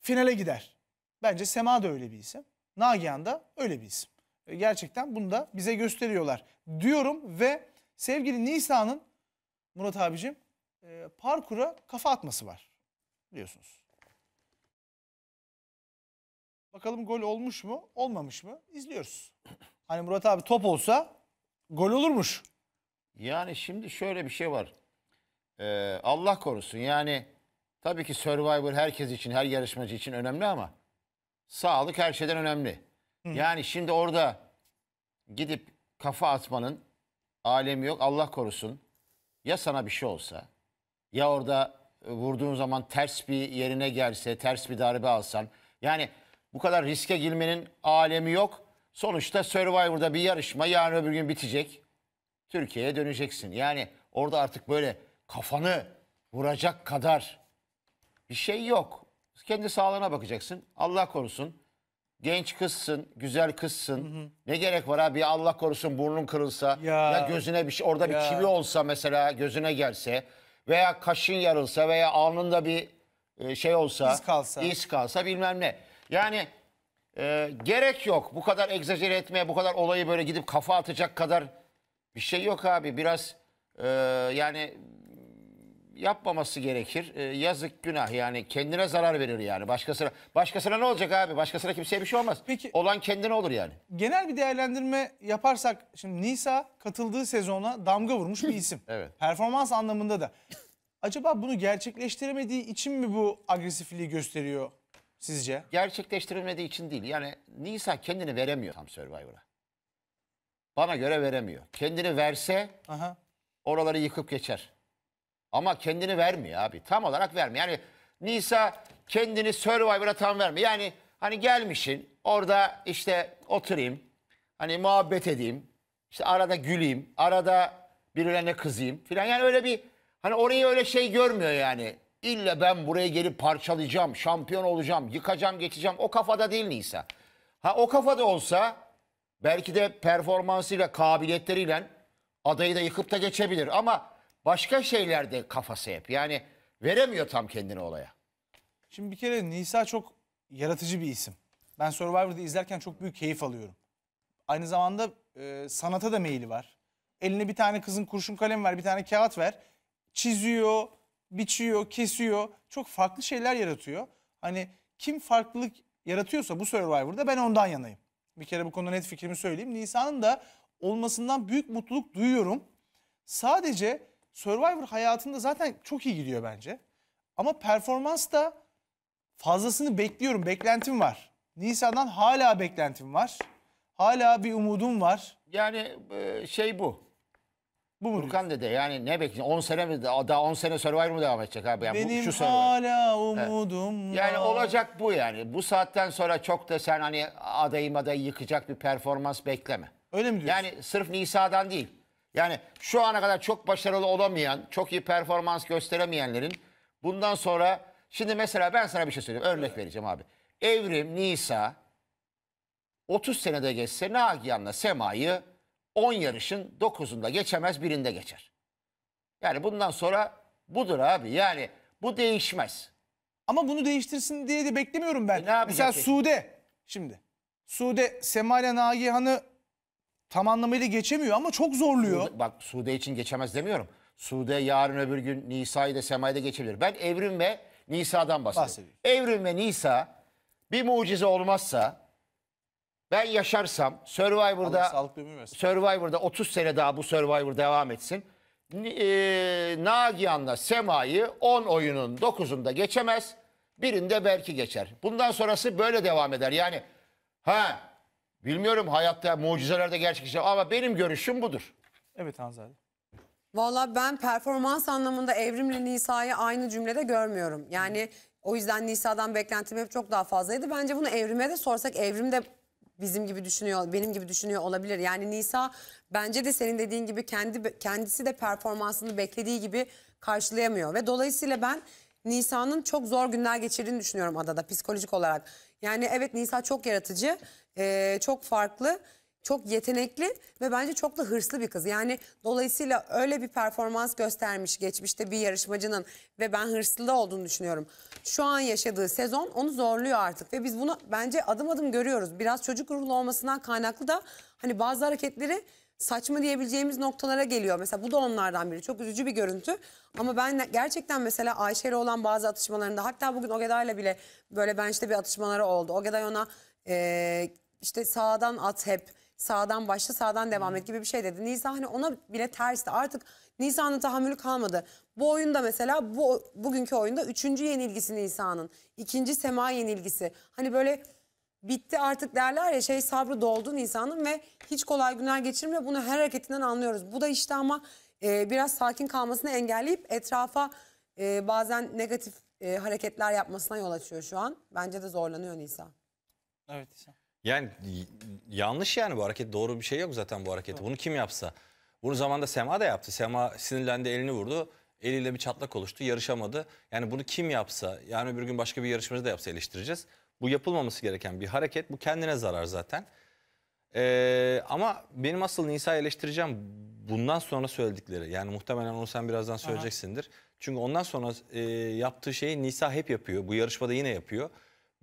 finale gider. Bence Sema da öyle bir isim. Nagihan da öyle bir isim. E, gerçekten bunu da bize gösteriyorlar diyorum ve sevgili Nisa'nın Murat abicim e, parkura kafa atması var biliyorsunuz. Bakalım gol olmuş mu olmamış mı izliyoruz. *clears throat* Hani Murat abi top olsa gol olurmuş. Yani şimdi şöyle bir şey var. Ee, Allah korusun yani tabii ki Survivor herkes için her yarışmacı için önemli ama sağlık her şeyden önemli. Hı. Yani şimdi orada gidip kafa atmanın alemi yok Allah korusun. Ya sana bir şey olsa ya orada vurduğun zaman ters bir yerine gelse, ters bir darbe alsan. Yani bu kadar riske girmenin alemi yok. Sonuçta Survivor'da bir yarışma yarın öbür gün bitecek. Türkiye'ye döneceksin. Yani orada artık böyle kafanı vuracak kadar bir şey yok. Kendi sağlığına bakacaksın. Allah korusun. Genç kızsın, güzel kızsın. Hı hı. Ne gerek var abi Allah korusun burnun kırılsa ya, ya gözüne bir şey orada ya. bir kivi olsa mesela gözüne gelse veya kaşın yarılsa veya alnında bir e, şey olsa İz kalsa. iz kalsa bilmem ne. Yani e, gerek yok bu kadar egzajere etmeye bu kadar olayı böyle gidip kafa atacak kadar bir şey yok abi. Biraz e, yani yapmaması gerekir. E, yazık günah yani kendine zarar verir yani. Başkasına başkasına ne olacak abi? Başkasına kimseye bir şey olmaz. Peki, Olan kendine olur yani. Genel bir değerlendirme yaparsak şimdi Nisa katıldığı sezona damga vurmuş bir isim. *laughs* evet. Performans anlamında da. Acaba bunu gerçekleştiremediği için mi bu agresifliği gösteriyor sizce? Gerçekleştiremediği için değil. Yani Nisa kendini veremiyor tam Survivor'a. Bana göre veremiyor. Kendini verse Aha. oraları yıkıp geçer. Ama kendini vermiyor abi. Tam olarak vermiyor. Yani Nisa kendini Survivor'a tam vermiyor. Yani hani gelmişsin orada işte oturayım. Hani muhabbet edeyim. İşte arada güleyim. Arada birilerine kızayım filan. Yani öyle bir hani orayı öyle şey görmüyor yani. İlle ben buraya gelip parçalayacağım, şampiyon olacağım, yıkacağım, geçeceğim. O kafada değil Nisa. Ha o kafada olsa belki de performansıyla, kabiliyetleriyle adayı da yıkıp da geçebilir. Ama başka şeylerde kafası hep. Yani veremiyor tam kendini olaya. Şimdi bir kere Nisa çok yaratıcı bir isim. Ben Survivor'da izlerken çok büyük keyif alıyorum. Aynı zamanda e, sanata da meyili var. Eline bir tane kızın kurşun kalem ver, bir tane kağıt ver. Çiziyor, biçiyor, kesiyor. Çok farklı şeyler yaratıyor. Hani kim farklılık yaratıyorsa bu Survivor'da ben ondan yanayım. Bir kere bu konuda net fikrimi söyleyeyim. Nisa'nın da olmasından büyük mutluluk duyuyorum. Sadece Survivor hayatında zaten çok iyi gidiyor bence. Ama performans da fazlasını bekliyorum. Beklentim var. Nisa'dan hala beklentim var. Hala bir umudum var. Yani e, şey bu. Bu mu? Burkan dedi yani ne bekliyorsun? 10 sene mi? Daha 10 sene Survivor mu devam edecek abi? Yani Benim bu, şu Survivor. hala umudum evet. Yani olacak bu yani. Bu saatten sonra çok da sen hani adayım adayı yıkacak bir performans bekleme. Öyle mi diyorsun? Yani sırf Nisa'dan değil. Yani şu ana kadar çok başarılı olamayan, çok iyi performans gösteremeyenlerin bundan sonra şimdi mesela ben sana bir şey söyleyeyim. Örnek vereceğim abi. Evrim, Nisa 30 senede geçse Nagihan'la Sema'yı 10 yarışın 9'unda geçemez birinde geçer. Yani bundan sonra budur abi. Yani bu değişmez. Ama bunu değiştirsin diye de beklemiyorum ben. E ne Mesela peki? Sude şimdi. Sude Sema ile Nagihan'ı tam anlamıyla geçemiyor ama çok zorluyor. Sude, bak Sude için geçemez demiyorum. Sude yarın öbür gün Nisa'yı da Sema'yı da geçebilir. Ben Evrim ve Nisa'dan bahsediyorum. Evrim ve Nisa bir mucize olmazsa ben yaşarsam Survivor'da Survivor'da 30 sene daha bu Survivor devam etsin. Ee, Nagihan'la Sema'yı 10 oyunun 9'unda geçemez. Birinde belki geçer. Bundan sonrası böyle devam eder. Yani ha Bilmiyorum hayatta mucizelerde gerçekleşir ama benim görüşüm budur. Evet Hanzade. Valla ben performans anlamında Evrim'le Nisa'yı aynı cümlede görmüyorum. Yani o yüzden Nisa'dan beklentim hep çok daha fazlaydı. Bence bunu Evrim'e de sorsak Evrim de bizim gibi düşünüyor, benim gibi düşünüyor olabilir. Yani Nisa bence de senin dediğin gibi kendi kendisi de performansını beklediği gibi karşılayamıyor ve dolayısıyla ben Nisa'nın çok zor günler geçirdiğini düşünüyorum adada psikolojik olarak. Yani evet Nisa çok yaratıcı e, çok farklı, çok yetenekli ve bence çok da hırslı bir kız. Yani dolayısıyla öyle bir performans göstermiş geçmişte bir yarışmacının ve ben hırslı da olduğunu düşünüyorum. Şu an yaşadığı sezon onu zorluyor artık ve biz bunu bence adım adım görüyoruz. Biraz çocuk ruhlu olmasından kaynaklı da hani bazı hareketleri saçma diyebileceğimiz noktalara geliyor. Mesela bu da onlardan biri. Çok üzücü bir görüntü. Ama ben gerçekten mesela Ayşe ile olan bazı atışmalarında hatta bugün Ogeday ile bile böyle bench'te bir atışmaları oldu. Ogeday ona e, işte sağdan at hep, sağdan başla sağdan devam et gibi bir şey dedi. Nisa hani ona bile tersti. Artık Nisa'nın tahammülü kalmadı. Bu oyunda mesela bu bugünkü oyunda üçüncü yenilgisi Nisa'nın. ikinci Sema yenilgisi. Hani böyle bitti artık derler ya şey sabrı doldu Nisa'nın ve hiç kolay günler geçirmiyor. Bunu her hareketinden anlıyoruz. Bu da işte ama e, biraz sakin kalmasını engelleyip etrafa e, bazen negatif e, hareketler yapmasına yol açıyor şu an. Bence de zorlanıyor Nisa. Evet Nisa. Yani yanlış yani bu hareket doğru bir şey yok zaten bu hareketi. Bunu kim yapsa? Bunu zamanda Sema da yaptı. Sema sinirlendi elini vurdu. Eliyle bir çatlak oluştu. Yarışamadı. Yani bunu kim yapsa yani bir gün başka bir yarışmacı da yapsa eleştireceğiz. Bu yapılmaması gereken bir hareket. Bu kendine zarar zaten. Ee, ama benim asıl Nisa'yı eleştireceğim bundan sonra söyledikleri. Yani muhtemelen onu sen birazdan söyleyeceksindir. Aha. Çünkü ondan sonra e, yaptığı şeyi Nisa hep yapıyor. Bu yarışmada yine yapıyor.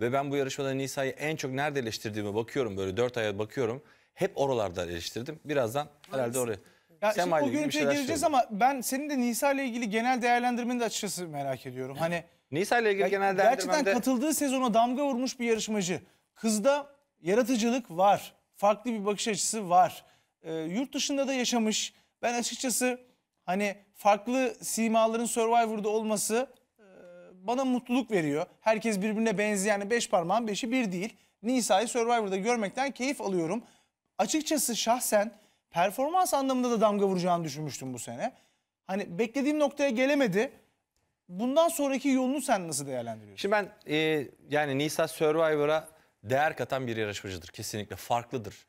Ve ben bu yarışmada Nisa'yı en çok nerede eleştirdiğime bakıyorum böyle 4 aya bakıyorum. Hep oralarda eleştirdim. Birazdan herhalde oraya. Ya şimdi Sema'yla o görüntüye gireceğiz ama ben senin de Nisa ile ilgili genel değerlendirmeni de açıkçası merak ediyorum. Hani Nisa ile ilgili genel gerçekten katıldığı sezona damga vurmuş bir yarışmacı. Kızda yaratıcılık var. Farklı bir bakış açısı var. Ee, yurt dışında da yaşamış. Ben açıkçası hani farklı simaların Survivor'da olması bana mutluluk veriyor. Herkes birbirine benzeyen yani beş parmağın beşi bir değil. Nisa'yı Survivor'da görmekten keyif alıyorum. Açıkçası şahsen performans anlamında da damga vuracağını düşünmüştüm bu sene. Hani beklediğim noktaya gelemedi. Bundan sonraki yolunu sen nasıl değerlendiriyorsun? Şimdi ben e, yani Nisa Survivor'a değer katan bir yarışmacıdır. Kesinlikle farklıdır.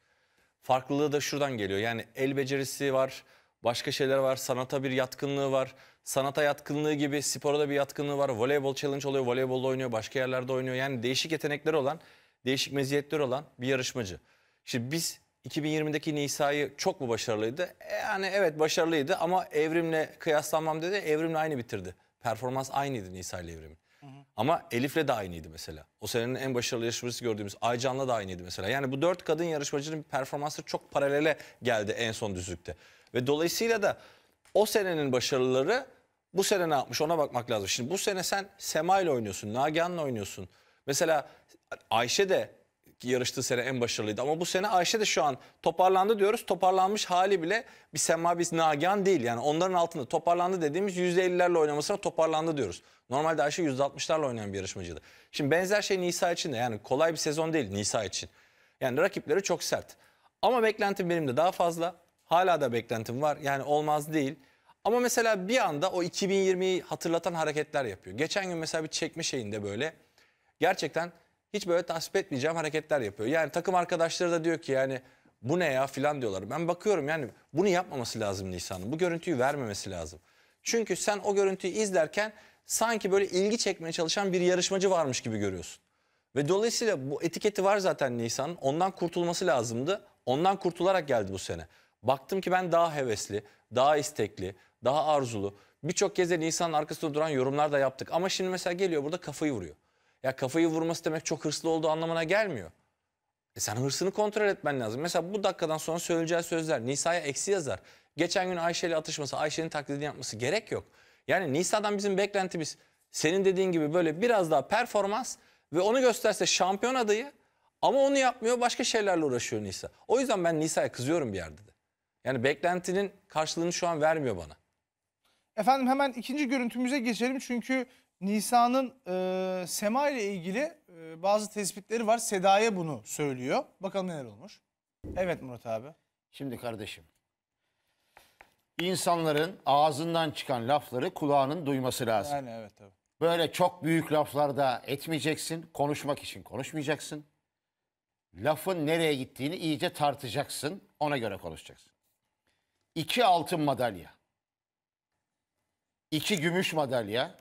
Farklılığı da şuradan geliyor. Yani el becerisi var başka şeyler var. Sanata bir yatkınlığı var. Sanata yatkınlığı gibi spora da bir yatkınlığı var. Voleybol challenge oluyor. Voleybolda oynuyor. Başka yerlerde oynuyor. Yani değişik yetenekler olan, değişik meziyetleri olan bir yarışmacı. Şimdi biz 2020'deki Nisa'yı çok mu başarılıydı? E, yani evet başarılıydı ama evrimle kıyaslanmam dedi. Evrimle aynı bitirdi. Performans aynıydı Nisa ile evrimin. Ama Elif'le de aynıydı mesela. O senenin en başarılı yarışmacısı gördüğümüz Aycan'la da aynıydı mesela. Yani bu dört kadın yarışmacının performansı çok paralele geldi en son düzlükte. Ve dolayısıyla da o senenin başarıları bu sene ne yapmış ona bakmak lazım. Şimdi bu sene sen Sema ile oynuyorsun, ile oynuyorsun. Mesela Ayşe de yarıştığı sene en başarılıydı ama bu sene Ayşe de şu an toparlandı diyoruz. Toparlanmış hali bile bir Sema bir Nagihan değil. Yani onların altında toparlandı dediğimiz %50'lerle oynamasına toparlandı diyoruz. Normalde Ayşe %60'larla oynayan bir yarışmacıydı. Şimdi benzer şey Nisa için de yani kolay bir sezon değil Nisa için. Yani rakipleri çok sert. Ama beklentim benim de daha fazla. Hala da beklentim var. Yani olmaz değil. Ama mesela bir anda o 2020'yi hatırlatan hareketler yapıyor. Geçen gün mesela bir çekme şeyinde böyle gerçekten hiç böyle tasvip etmeyeceğim hareketler yapıyor. Yani takım arkadaşları da diyor ki yani bu ne ya filan diyorlar. Ben bakıyorum yani bunu yapmaması lazım Nisan'ın. Bu görüntüyü vermemesi lazım. Çünkü sen o görüntüyü izlerken sanki böyle ilgi çekmeye çalışan bir yarışmacı varmış gibi görüyorsun. Ve dolayısıyla bu etiketi var zaten Nisan'ın. Ondan kurtulması lazımdı. Ondan kurtularak geldi bu sene. Baktım ki ben daha hevesli, daha istekli, daha arzulu. Birçok kez de Nisan'ın arkasında duran yorumlar da yaptık. Ama şimdi mesela geliyor burada kafayı vuruyor. Ya kafayı vurması demek çok hırslı olduğu anlamına gelmiyor. E sen hırsını kontrol etmen lazım. Mesela bu dakikadan sonra söyleyeceği sözler Nisa'ya eksi yazar. Geçen gün Ayşe ile atışması, Ayşe'nin taklidini yapması gerek yok. Yani Nisa'dan bizim beklentimiz senin dediğin gibi böyle biraz daha performans ve onu gösterse şampiyon adayı ama onu yapmıyor başka şeylerle uğraşıyor Nisa. O yüzden ben Nisa'ya kızıyorum bir yerde de. Yani beklentinin karşılığını şu an vermiyor bana. Efendim hemen ikinci görüntümüze geçelim çünkü Nisa'nın e, Sema ile ilgili e, bazı tespitleri var. Seda'ya bunu söylüyor. Bakalım neler olmuş. Evet Murat abi. Şimdi kardeşim. İnsanların ağzından çıkan lafları kulağının duyması lazım. Yani evet tabii. Böyle çok büyük laflarda etmeyeceksin. Konuşmak için konuşmayacaksın. Lafın nereye gittiğini iyice tartacaksın. Ona göre konuşacaksın. 2 altın madalya. 2 gümüş madalya.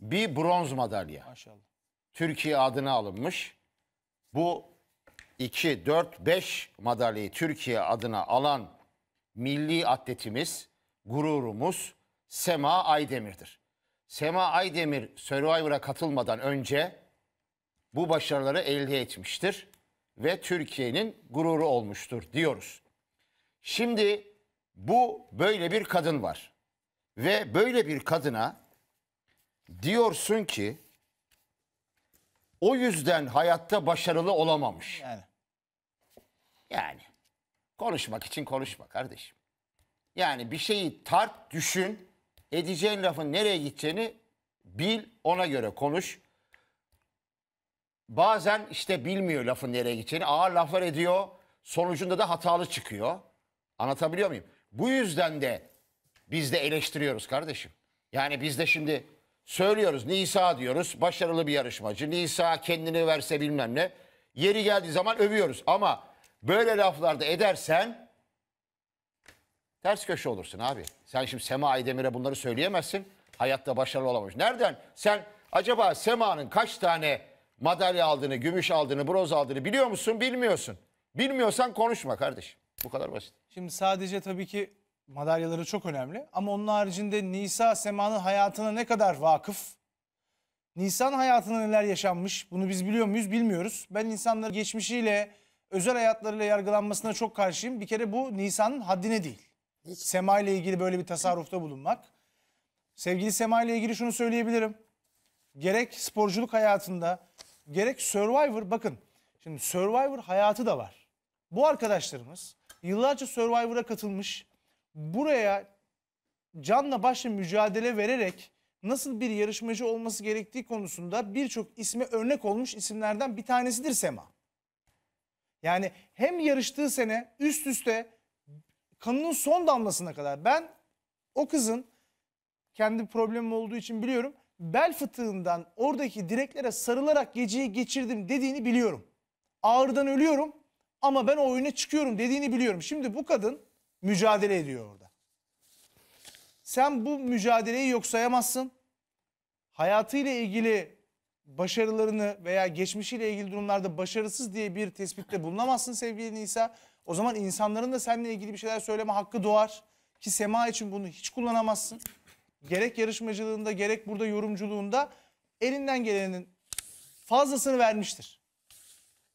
Bir bronz madalya. Maşallah. Türkiye adına alınmış. Bu 2, 4, 5 madalyayı Türkiye adına alan milli atletimiz, gururumuz Sema Aydemir'dir. Sema Aydemir Survivor'a katılmadan önce bu başarıları elde etmiştir ve Türkiye'nin gururu olmuştur diyoruz. Şimdi bu böyle bir kadın var. Ve böyle bir kadına diyorsun ki o yüzden hayatta başarılı olamamış. Yani. Yani konuşmak için konuşma kardeşim. Yani bir şeyi tart, düşün, edeceğin lafın nereye gideceğini bil, ona göre konuş. Bazen işte bilmiyor lafın nereye gideceğini, ağır laflar ediyor, sonucunda da hatalı çıkıyor. Anlatabiliyor muyum? Bu yüzden de biz de eleştiriyoruz kardeşim. Yani biz de şimdi söylüyoruz Nisa diyoruz başarılı bir yarışmacı. Nisa kendini verse bilmem ne. Yeri geldiği zaman övüyoruz ama böyle laflarda edersen ters köşe olursun abi. Sen şimdi Sema Aydemir'e bunları söyleyemezsin. Hayatta başarılı olamamış. Nereden? Sen acaba Sema'nın kaç tane madalya aldığını, gümüş aldığını, bronz aldığını biliyor musun? Bilmiyorsun. Bilmiyorsan konuşma kardeşim. Bu kadar basit. Şimdi sadece tabii ki madalyaları çok önemli. Ama onun haricinde Nisa Sema'nın hayatına ne kadar vakıf? Nisan hayatında neler yaşanmış? Bunu biz biliyor muyuz? Bilmiyoruz. Ben insanların geçmişiyle, özel hayatlarıyla yargılanmasına çok karşıyım. Bir kere bu Nisan'ın haddine değil. Hiç. Sema ile ilgili böyle bir tasarrufta bulunmak. Sevgili Sema ile ilgili şunu söyleyebilirim. Gerek sporculuk hayatında, gerek Survivor bakın. Şimdi Survivor hayatı da var. Bu arkadaşlarımız Yıllarca Survivor'a katılmış. Buraya canla başla mücadele vererek nasıl bir yarışmacı olması gerektiği konusunda birçok isme örnek olmuş isimlerden bir tanesidir Sema. Yani hem yarıştığı sene üst üste kanının son damlasına kadar ben o kızın kendi problemi olduğu için biliyorum bel fıtığından oradaki direklere sarılarak geceyi geçirdim dediğini biliyorum. Ağrıdan ölüyorum ama ben o oyuna çıkıyorum dediğini biliyorum. Şimdi bu kadın mücadele ediyor orada. Sen bu mücadeleyi yok sayamazsın. Hayatıyla ilgili başarılarını veya geçmişiyle ilgili durumlarda başarısız diye bir tespitte bulunamazsın sevgili Nisa. O zaman insanların da seninle ilgili bir şeyler söyleme hakkı doğar. Ki Sema için bunu hiç kullanamazsın. Gerek yarışmacılığında gerek burada yorumculuğunda elinden gelenin fazlasını vermiştir.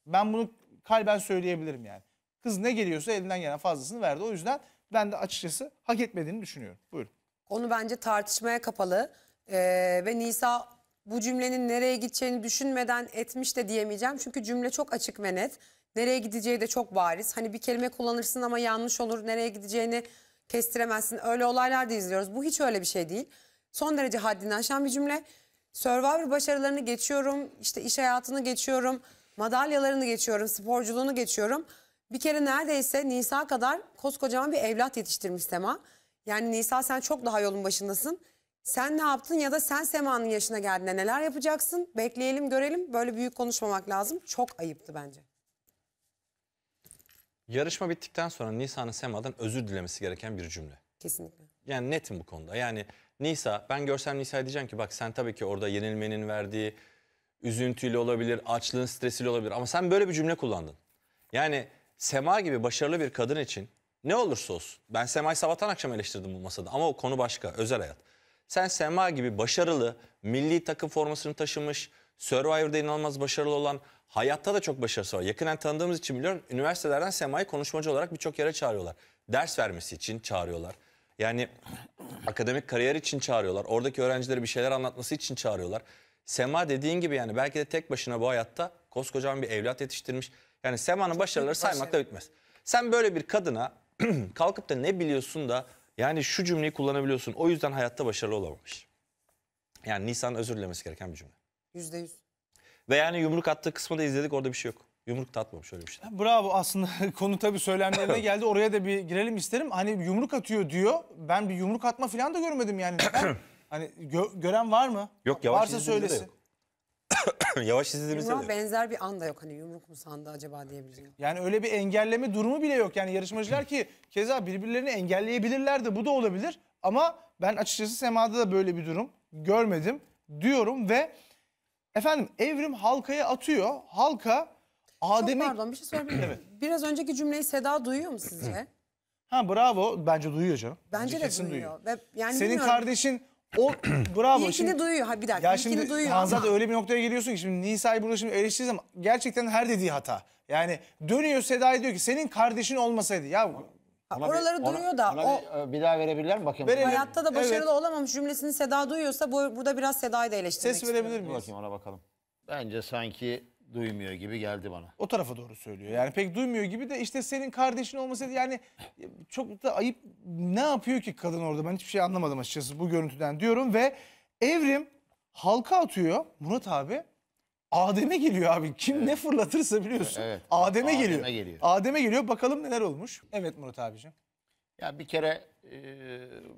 Ben bunu kalben söyleyebilirim yani. Kız ne geliyorsa elinden gelen fazlasını verdi. O yüzden ben de açıkçası hak etmediğini düşünüyorum. Buyurun. Konu bence tartışmaya kapalı. Ee, ve Nisa bu cümlenin nereye gideceğini düşünmeden etmiş de diyemeyeceğim. Çünkü cümle çok açık ve net. Nereye gideceği de çok bariz. Hani bir kelime kullanırsın ama yanlış olur. Nereye gideceğini kestiremezsin. Öyle olaylar da izliyoruz. Bu hiç öyle bir şey değil. Son derece haddini aşan bir cümle. Survivor başarılarını geçiyorum. işte iş hayatını geçiyorum. Madalyalarını geçiyorum, sporculuğunu geçiyorum. Bir kere neredeyse Nisa kadar koskocaman bir evlat yetiştirmiş Sema. Yani Nisa sen çok daha yolun başındasın. Sen ne yaptın ya da sen Sema'nın yaşına geldiğinde neler yapacaksın? Bekleyelim görelim. Böyle büyük konuşmamak lazım. Çok ayıptı bence. Yarışma bittikten sonra Nisa'nın Sema'dan özür dilemesi gereken bir cümle. Kesinlikle. Yani netim bu konuda. Yani Nisa, ben görsem Nisa'ya diyeceğim ki bak sen tabii ki orada yenilmenin verdiği üzüntüyle olabilir, açlığın stresiyle olabilir. Ama sen böyle bir cümle kullandın. Yani Sema gibi başarılı bir kadın için ne olursa olsun. Ben Sema'yı sabahtan akşam eleştirdim bu masada ama o konu başka, özel hayat. Sen Sema gibi başarılı, milli takım formasını taşımış, Survivor'da inanılmaz başarılı olan, hayatta da çok başarısı var. Yakından tanıdığımız için biliyorum, üniversitelerden Sema'yı konuşmacı olarak birçok yere çağırıyorlar. Ders vermesi için çağırıyorlar. Yani akademik kariyer için çağırıyorlar. Oradaki öğrencilere bir şeyler anlatması için çağırıyorlar. Sema dediğin gibi yani belki de tek başına bu hayatta koskocaman bir evlat yetiştirmiş. Yani Sema'nın başarıları saymakla bitmez. Sen böyle bir kadına *clears throat* kalkıp da ne biliyorsun da yani şu cümleyi kullanabiliyorsun. O yüzden hayatta başarılı olamamış. Yani Nisan özür dilemesi gereken bir cümle. Yüzde yüz. Ve yani yumruk attığı kısmı da izledik orada bir şey yok. Yumruk da atmamış öyle bir şey. Bravo aslında *laughs* konu tabii söylemlerine *clears throat* geldi. Oraya da bir girelim isterim. Hani yumruk atıyor diyor. Ben bir yumruk atma falan da görmedim yani. Ben *clears throat* Hani gö- gören var mı? Yok hani yavaş Varsa söylesin. *clears throat* yavaş izlediğimizde de Yumruğa yok. benzer bir anda yok. Hani yumruk mu sandı acaba diyebilirim. Yani öyle bir engelleme durumu bile yok. Yani yarışmacılar ki keza birbirlerini engelleyebilirler de bu da olabilir. Ama ben açıkçası Sema'da da böyle bir durum görmedim diyorum ve efendim Evrim halkaya atıyor. Halka Adem'e... Çok pardon bir şey sorabilir *clears throat* Evet Biraz önceki cümleyi Seda duyuyor mu sizce? *clears throat* Ha bravo bence duyuyor canım. Bence de kesin duyuyor. Ve yani Senin bilmiyorum. kardeşin o *clears throat* bravo. İlkini şimdi, duyuyor. Ha bir dakika. Ya şimdi duyuyor. Hanzat öyle bir noktaya geliyorsun ki şimdi Nisa'yı burada şimdi eleştiririz ama gerçekten her dediği hata. Yani dönüyor Seda'ya diyor ki senin kardeşin olmasaydı. Ya ona Oraları bir, duyuyor ona, da. Ona o, bir, e, bir daha verebilirler mi? Bakayım. Verelim. Hayatta da başarılı evet. olamamış cümlesini Seda duyuyorsa bu, burada biraz Seda'yı da eleştirmek Ses verebilir miyiz? Bakayım ona bakalım. Bence sanki duymuyor gibi geldi bana. O tarafa doğru söylüyor. Yani pek duymuyor gibi de işte senin kardeşin olmasaydı yani çok da ayıp ne yapıyor ki kadın orada ben hiçbir şey anlamadım açıkçası bu görüntüden diyorum ve Evrim halka atıyor Murat abi. Adem'e geliyor abi. Kim evet. ne fırlatırsa biliyorsun. Evet. Adem'e Adem geliyor. geliyor. Adem'e geliyor. Bakalım neler olmuş. Evet Murat abicim. Ya bir kere e,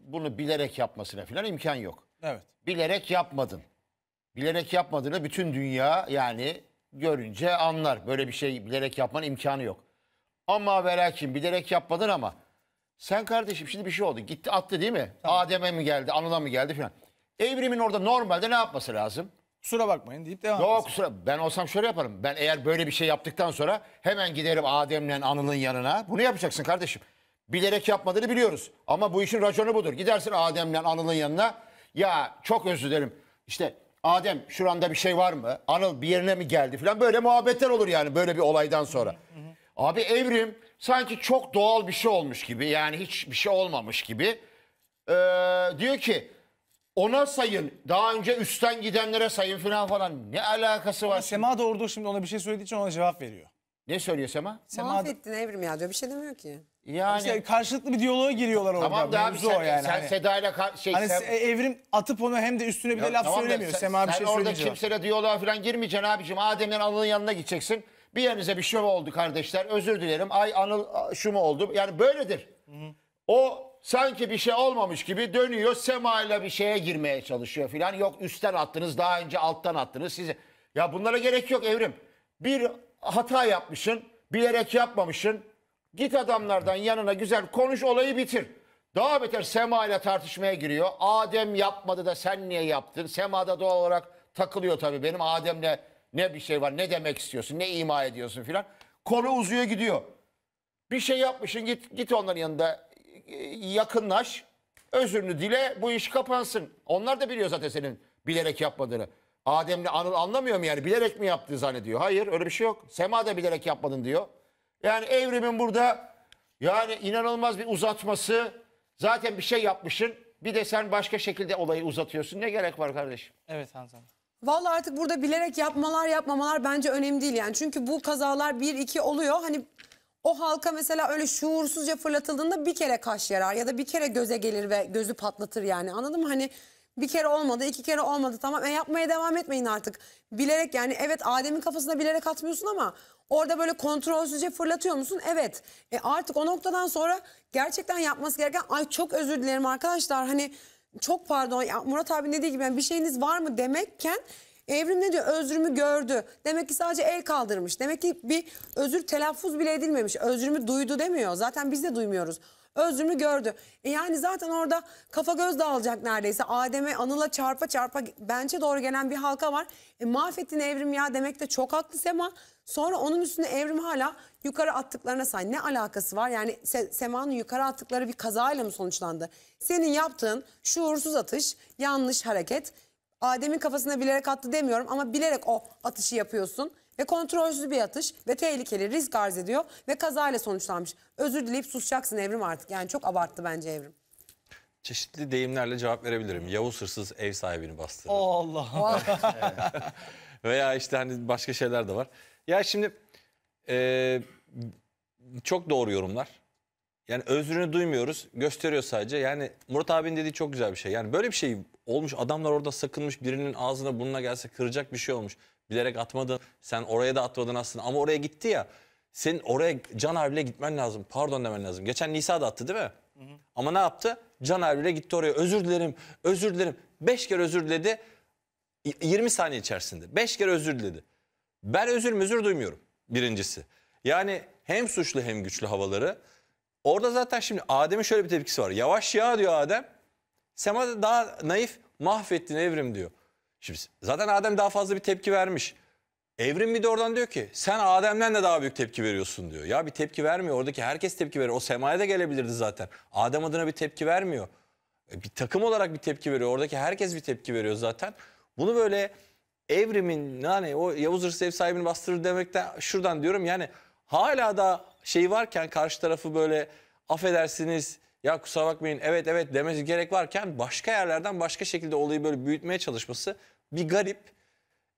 bunu bilerek yapmasına falan imkan yok. Evet. Bilerek yapmadın. Bilerek yapmadığına bütün dünya yani görünce anlar. Böyle bir şey bilerek yapmanın imkanı yok. Ama ve bilerek yapmadın ama sen kardeşim şimdi bir şey oldu. Gitti attı değil mi? Tamam. Adem'e mi geldi, Anıl'a mı geldi filan. Evrimin orada normalde ne yapması lazım? Kusura bakmayın deyip devam Yok kusura ben olsam şöyle yaparım. Ben eğer böyle bir şey yaptıktan sonra hemen giderim Adem'le Anıl'ın yanına. Bunu yapacaksın kardeşim. Bilerek yapmadığını biliyoruz. Ama bu işin raconu budur. Gidersin Adem'le Anıl'ın yanına. Ya çok özür dilerim. İşte Adem şuranda bir şey var mı? Anıl bir yerine mi geldi falan böyle muhabbetler olur yani böyle bir olaydan sonra. Hı hı. Abi evrim sanki çok doğal bir şey olmuş gibi yani hiçbir şey olmamış gibi. Ee, diyor ki ona sayın daha önce üstten gidenlere sayın falan falan ne alakası var? Ama Sema da orada şimdi ona bir şey söylediği için ona cevap veriyor. Ne söylüyor Sema? Sema Mahvettin Evrim ya diyor bir şey demiyor ki. Yani İşte karşılıklı bir diyaloğa giriyorlar orada. tamam da abi sen, yani. sen hani, Seda ile şey hani sen, e, Evrim atıp onu hem de üstüne bir de laf tamam da söylemiyor. sen, Sema bir sen şey orada söyleyince. kimseyle diyaloğa falan girmeyeceksin abicim. Adem'den Anıl'ın yanına gideceksin. Bir yerinize bir şey oldu kardeşler? Özür dilerim. Ay Anıl şu mu oldu? Yani böyledir. O sanki bir şey olmamış gibi dönüyor. Sema ile bir şeye girmeye çalışıyor falan. Yok üstten attınız daha önce alttan attınız. Size... Ya bunlara gerek yok Evrim. Bir hata yapmışsın. Bilerek yapmamışsın. Git adamlardan yanına güzel konuş olayı bitir. Daha beter Sema ile tartışmaya giriyor. Adem yapmadı da sen niye yaptın? Sema da doğal olarak takılıyor tabii. Benim Adem'le ne bir şey var, ne demek istiyorsun, ne ima ediyorsun filan. Konu uzuyor gidiyor. Bir şey yapmışsın git git onların yanında e, yakınlaş. Özürünü dile bu iş kapansın. Onlar da biliyor zaten senin bilerek yapmadığını. Adem'le Anıl anlamıyor mu yani bilerek mi yaptığı zannediyor. Hayır öyle bir şey yok. Sema da bilerek yapmadın diyor. Yani evrimin burada yani inanılmaz bir uzatması. Zaten bir şey yapmışsın. Bir de sen başka şekilde olayı uzatıyorsun. Ne gerek var kardeşim? Evet Hanzan. Vallahi artık burada bilerek yapmalar yapmamalar bence önemli değil yani. Çünkü bu kazalar bir iki oluyor. Hani o halka mesela öyle şuursuzca fırlatıldığında bir kere kaş yarar ya da bir kere göze gelir ve gözü patlatır yani. Anladın mı? Hani bir kere olmadı, iki kere olmadı. Tamam e yapmaya devam etmeyin artık. Bilerek yani evet Adem'in kafasına bilerek atmıyorsun ama Orada böyle kontrolsüzce fırlatıyor musun? Evet. E artık o noktadan sonra gerçekten yapması gereken ay çok özür dilerim arkadaşlar. Hani çok pardon ya Murat abi ne dediği gibi yani bir şeyiniz var mı demekken Evrim ne diyor? Özrümü gördü. Demek ki sadece el kaldırmış. Demek ki bir özür telaffuz bile edilmemiş. Özrümü duydu demiyor. Zaten biz de duymuyoruz. Özümü gördü. E yani zaten orada kafa göz dağılacak neredeyse. Adem'e Anıl'a çarpa çarpa bence doğru gelen bir halka var. E, mahvettin Evrim ya demek de çok haklı ama sonra onun üstüne Evrim hala yukarı attıklarına say. Ne alakası var? Yani Se Sema'nın yukarı attıkları bir kazayla mı sonuçlandı? Senin yaptığın şuursuz atış, yanlış hareket. Adem'in kafasına bilerek attı demiyorum ama bilerek o atışı yapıyorsun ve kontrolsüz bir atış ve tehlikeli risk arz ediyor ve kazayla sonuçlanmış. Özür dileyip susacaksın Evrim artık. Yani çok abarttı bence Evrim. Çeşitli deyimlerle cevap verebilirim. Yavuz hırsız ev sahibini bastırır. Oh, Allah. *laughs* Veya işte hani başka şeyler de var. Ya şimdi e, çok doğru yorumlar. Yani özrünü duymuyoruz. Gösteriyor sadece. Yani Murat abinin dediği çok güzel bir şey. Yani böyle bir şey olmuş. Adamlar orada sakınmış. Birinin ağzına burnuna gelse kıracak bir şey olmuş bilerek atmadın. Sen oraya da atmadın aslında ama oraya gitti ya. Senin oraya Can Erbil'e gitmen lazım. Pardon demen lazım. Geçen Nisa da attı değil mi? Hı hı. Ama ne yaptı? Can Erbil'e gitti oraya. Özür dilerim, özür dilerim. Beş kere özür diledi. 20 saniye içerisinde. Beş kere özür diledi. Ben özür müzür duymuyorum birincisi. Yani hem suçlu hem güçlü havaları. Orada zaten şimdi Adem'in şöyle bir tepkisi var. Yavaş ya diyor Adem. Sema daha naif mahvettin evrim diyor. Şimdi zaten Adem daha fazla bir tepki vermiş. Evrim bir de oradan diyor ki sen Adem'den de daha büyük tepki veriyorsun diyor. Ya bir tepki vermiyor. Oradaki herkes tepki veriyor. O semaya da gelebilirdi zaten. Adem adına bir tepki vermiyor. E, bir takım olarak bir tepki veriyor. Oradaki herkes bir tepki veriyor zaten. Bunu böyle evrimin yani o Yavuz Hırsı ev sahibini bastırır demekten şuradan diyorum yani hala da şey varken karşı tarafı böyle affedersiniz ya kusura bakmayın evet evet demesi gerek varken başka yerlerden başka şekilde olayı böyle büyütmeye çalışması bir garip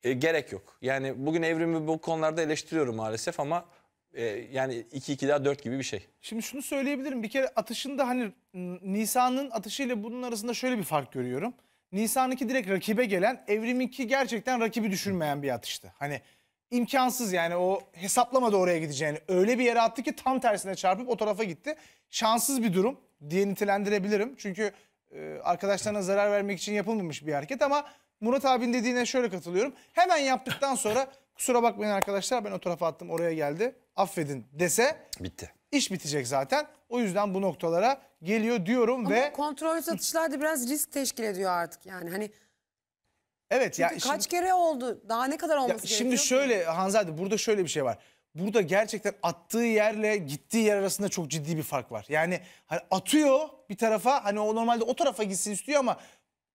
e, gerek yok. Yani bugün evrimi bu konularda eleştiriyorum maalesef ama e, yani 2-2 daha 4 gibi bir şey. Şimdi şunu söyleyebilirim. Bir kere atışında hani ıı, Nisan'ın atışıyla bunun arasında şöyle bir fark görüyorum. Nisan'ınki direkt rakibe gelen, Evrim'inki gerçekten rakibi düşünmeyen bir atıştı. Hani imkansız yani o hesaplamadı oraya gideceğini. Öyle bir yere attı ki tam tersine çarpıp o tarafa gitti. Şanssız bir durum diye nitelendirebilirim. Çünkü e, arkadaşlarına zarar vermek için yapılmamış bir hareket ama Murat abin dediğine şöyle katılıyorum. Hemen yaptıktan sonra kusura bakmayın arkadaşlar ben o tarafa attım oraya geldi. Affedin dese bitti. İş bitecek zaten. O yüzden bu noktalara geliyor diyorum Ama ve... kontrol satışlar biraz risk teşkil ediyor artık yani. Hani Evet Çünkü ya kaç şimdi, kere oldu? Daha ne kadar olması ya, gerekiyor? Şimdi şöyle Hanzade burada şöyle bir şey var. Burada gerçekten attığı yerle gittiği yer arasında çok ciddi bir fark var. Yani hani atıyor bir tarafa hani o normalde o tarafa gitsin istiyor ama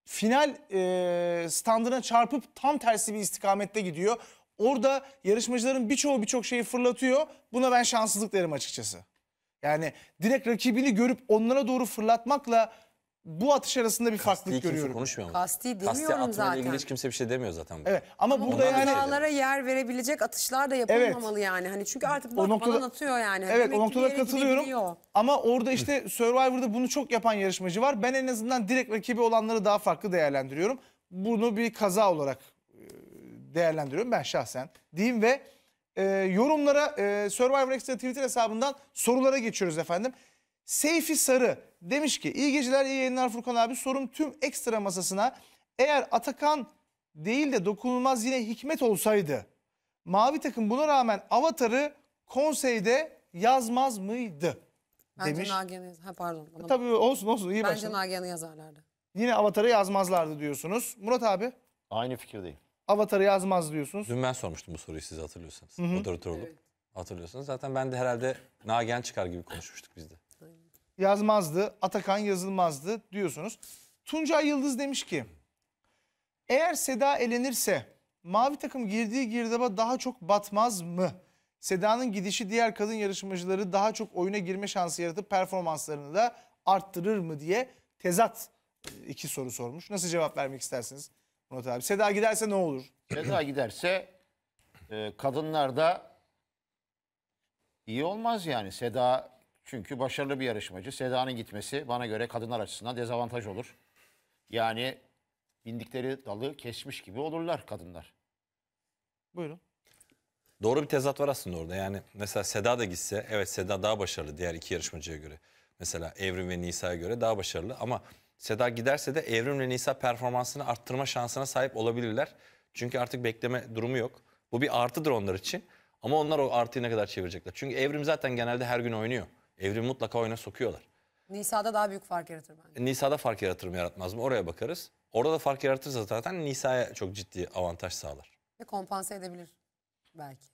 final e, standına çarpıp tam tersi bir istikamette gidiyor. Orada yarışmacıların birçoğu birçok şeyi fırlatıyor. Buna ben şanssızlık derim açıkçası. Yani direkt rakibini görüp onlara doğru fırlatmakla bu atış arasında bir Kasti farklılık kimse görüyorum. konuşmuyor mu? Kasti Kasti demiyorum atmayla ilgili hiç kimse bir şey demiyor zaten. bu. Evet ama, Ama burada yani hatalara yer verebilecek atışlar da yapılmamalı yani. Hani çünkü artık bu noktada- falan atıyor yani. Evet demek o ki bir noktada katılıyorum. Ama orada işte Survivor'da bunu çok yapan yarışmacı var. Ben en azından direkt rakibi olanları daha farklı değerlendiriyorum. Bunu bir kaza olarak e, değerlendiriyorum ben şahsen. Diyeyim ve e, yorumlara e, Survivor Extra Twitter hesabından sorulara geçiyoruz efendim. Seyfi Sarı demiş ki iyi geceler iyi yayınlar Furkan abi sorum tüm ekstra masasına eğer Atakan değil de dokunulmaz yine Hikmet olsaydı mavi takım buna rağmen Avatar'ı konseyde yazmaz mıydı? Bence demiş. Nagihan'ı ha pardon. Ona... E, tabii olsun olsun iyi başladın. Bence Nagihan'ı yazarlardı. Yine Avatar'ı yazmazlardı diyorsunuz. Murat abi? Aynı fikirdeyim. Avatar'ı yazmaz diyorsunuz. Dün ben sormuştum bu soruyu siz hatırlıyorsanız. Hı -hı. Moderatör olup. Evet. Hatırlıyorsunuz. Zaten ben de herhalde Nagihan çıkar gibi konuşmuştuk biz de yazmazdı, Atakan yazılmazdı diyorsunuz. Tuncay Yıldız demiş ki eğer Seda elenirse mavi takım girdiği girdaba daha çok batmaz mı? Seda'nın gidişi diğer kadın yarışmacıları daha çok oyuna girme şansı yaratıp performanslarını da arttırır mı diye tezat e, iki soru sormuş. Nasıl cevap vermek istersiniz Murat abi? Seda giderse ne olur? Seda giderse e, kadınlarda iyi olmaz yani. Seda çünkü başarılı bir yarışmacı. Seda'nın gitmesi bana göre kadınlar açısından dezavantaj olur. Yani bindikleri dalı kesmiş gibi olurlar kadınlar. Buyurun. Doğru bir tezat var aslında orada. Yani mesela Seda da gitse, evet Seda daha başarılı diğer iki yarışmacıya göre. Mesela Evrim ve Nisa'ya göre daha başarılı ama Seda giderse de Evrim ve Nisa performansını arttırma şansına sahip olabilirler. Çünkü artık bekleme durumu yok. Bu bir artıdır onlar için. Ama onlar o artıyı ne kadar çevirecekler? Çünkü Evrim zaten genelde her gün oynuyor. Evrimi mutlaka oyuna sokuyorlar. Nisa'da daha büyük fark yaratır bence. Nisa'da fark yaratır mı yaratmaz mı oraya bakarız. Orada da fark yaratırsa zaten Nisa'ya çok ciddi avantaj sağlar. Ve kompanse edebilir belki.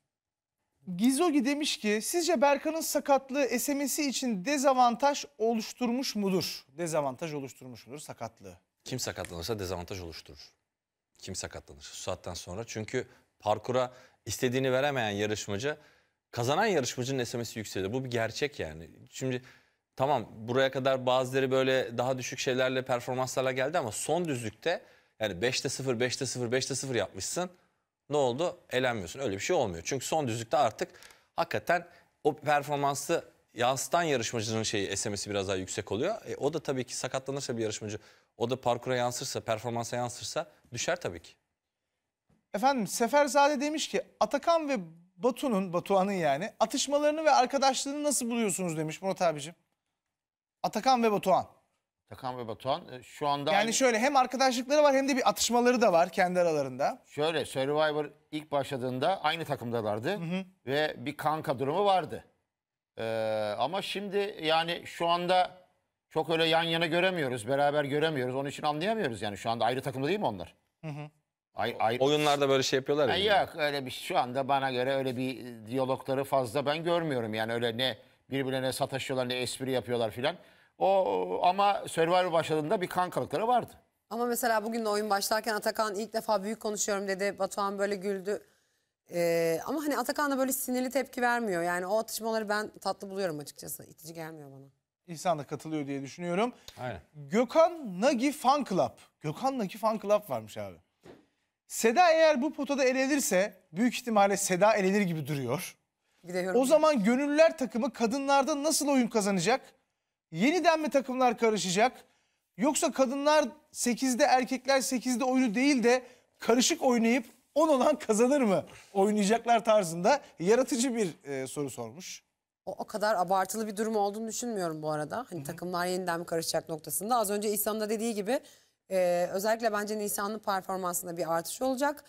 Gizogi demiş ki sizce Berkan'ın sakatlığı SMS'i için dezavantaj oluşturmuş mudur? Dezavantaj oluşturmuş mudur sakatlığı? Kim sakatlanırsa dezavantaj oluşturur. Kim sakatlanır? şu saatten sonra. Çünkü parkura istediğini veremeyen yarışmacı kazanan yarışmacının SMS'i yükseldi. Bu bir gerçek yani. Şimdi tamam buraya kadar bazıları böyle daha düşük şeylerle performanslarla geldi ama son düzlükte yani 5'te 0, 5'te 0, 5'te 0 yapmışsın. Ne oldu? Elenmiyorsun. Öyle bir şey olmuyor. Çünkü son düzlükte artık hakikaten o performansı yansıtan yarışmacının şeyi SMS'i biraz daha yüksek oluyor. E, o da tabii ki sakatlanırsa bir yarışmacı o da parkura yansırsa, performansa yansırsa düşer tabii ki. Efendim Seferzade demiş ki Atakan ve Batu'nun, Batuhan'ın yani atışmalarını ve arkadaşlığını nasıl buluyorsunuz demiş Murat abicim. Atakan ve Batuhan. Atakan ve Batuhan e, şu anda... Yani aynı... şöyle hem arkadaşlıkları var hem de bir atışmaları da var kendi aralarında. Şöyle Survivor ilk başladığında aynı takımdalardı hı hı. ve bir kanka durumu vardı. Ee, ama şimdi yani şu anda çok öyle yan yana göremiyoruz, beraber göremiyoruz. Onun için anlayamıyoruz yani şu anda ayrı takımda değil mi onlar? Hı hı. Ay, ay, Oyunlarda böyle şey yapıyorlar ya. Yani. Yok öyle bir şey. şu anda bana göre öyle bir e, diyalogları fazla ben görmüyorum. Yani öyle ne birbirlerine sataşıyorlar ne espri yapıyorlar filan. O ama Survivor başladığında bir kankalıkları vardı. Ama mesela bugün de oyun başlarken Atakan ilk defa büyük konuşuyorum dedi. Batuhan böyle güldü. Ee, ama hani Atakan da böyle sinirli tepki vermiyor. Yani o atışmaları ben tatlı buluyorum açıkçası. İtici gelmiyor bana. İnsan da katılıyor diye düşünüyorum. Aynen. Gökhan Nagi Fan Club. Gökhan Nagi Fan Club varmış abi. Seda eğer bu potada elenirse büyük ihtimalle Seda elenir gibi duruyor. Bir O zaman gönüllüler takımı kadınlarda nasıl oyun kazanacak? Yeniden mi takımlar karışacak? Yoksa kadınlar 8'de erkekler 8'de oyunu değil de karışık oynayıp 10 olan kazanır mı? Oynayacaklar tarzında yaratıcı bir e, soru sormuş. O, o kadar abartılı bir durum olduğunu düşünmüyorum bu arada. Hani takımlar yeniden mi karışacak noktasında. Az önce İhsan'ın da dediği gibi ee, özellikle bence Nisan'ın performansında bir artış olacak.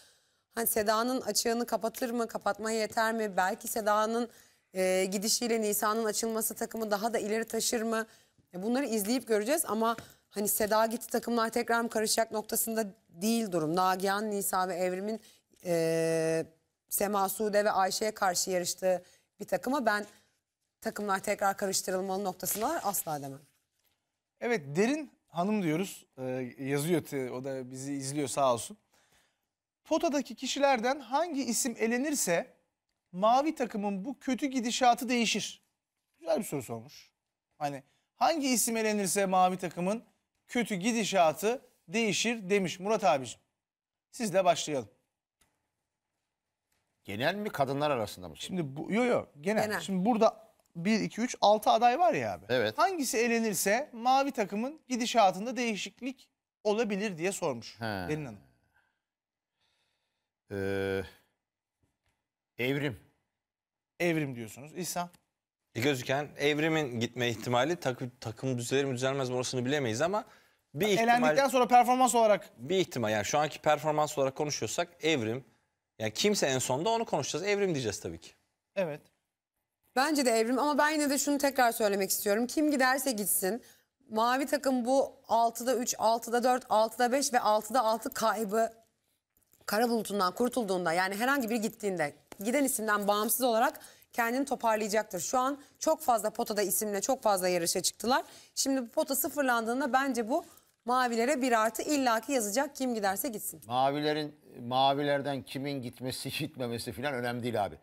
Hani Seda'nın açığını kapatır mı, kapatmaya yeter mi? Belki Seda'nın e, gidişiyle Nisan'ın açılması takımı daha da ileri taşır mı? E, bunları izleyip göreceğiz ama hani Seda gitti takımlar tekrar mı karışacak noktasında değil durum. Nagihan, Nisa ve Evrim'in e, Sema Sude ve Ayşe'ye karşı yarıştığı bir takıma ben takımlar tekrar karıştırılmalı noktasında asla demem. Evet derin hanım diyoruz. Ee, yazıyor yazıyor o da bizi izliyor sağ olsun. Potadaki kişilerden hangi isim elenirse mavi takımın bu kötü gidişatı değişir. Güzel bir soru sormuş. Hani hangi isim elenirse mavi takımın kötü gidişatı değişir demiş Murat abicim. Sizle başlayalım. Genel mi kadınlar arasında mı? Şimdi bu, yo yo genel. genel. Şimdi burada 1, 2, 3, 6 aday var ya abi. Evet. Hangisi elenirse mavi takımın gidişatında değişiklik olabilir diye sormuş He. Derin Hanım. Ee, evrim. Evrim diyorsunuz. İsa. E gözüken evrimin gitme ihtimali takım, takım düzelir mi düzelmez mi orasını bilemeyiz ama bir ihtimal... Elendikten sonra performans olarak... Bir ihtimal yani şu anki performans olarak konuşuyorsak evrim... Yani kimse en sonda onu konuşacağız. Evrim diyeceğiz tabii ki. Evet. Bence de evrim ama ben yine de şunu tekrar söylemek istiyorum. Kim giderse gitsin. Mavi takım bu 6'da 3, 6'da 4, 6'da 5 ve 6'da 6 kaybı kara bulutundan kurtulduğunda yani herhangi bir gittiğinde giden isimden bağımsız olarak kendini toparlayacaktır. Şu an çok fazla potada isimle çok fazla yarışa çıktılar. Şimdi bu pota sıfırlandığında bence bu mavilere bir artı illaki yazacak kim giderse gitsin. Mavilerin mavilerden kimin gitmesi gitmemesi falan önemli değil abi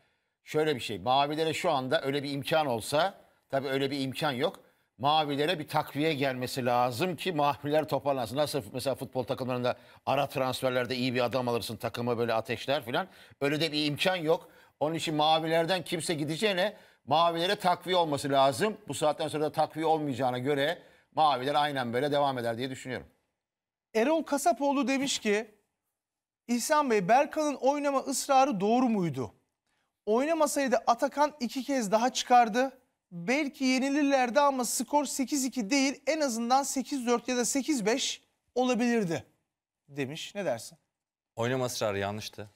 şöyle bir şey. Mavilere şu anda öyle bir imkan olsa tabii öyle bir imkan yok. Mavilere bir takviye gelmesi lazım ki maviler toparlansın. Nasıl mesela futbol takımlarında ara transferlerde iyi bir adam alırsın takımı böyle ateşler filan. Öyle de bir imkan yok. Onun için mavilerden kimse gideceğine mavilere takviye olması lazım. Bu saatten sonra da takviye olmayacağına göre maviler aynen böyle devam eder diye düşünüyorum. Erol Kasapoğlu demiş ki İhsan Bey Berkan'ın oynama ısrarı doğru muydu? Oynamasaydı Atakan iki kez daha çıkardı. Belki yenilirlerdi ama skor 8-2 değil en azından 8-4 ya da 8-5 olabilirdi demiş. Ne dersin? Oynama ısrarı yanlıştı.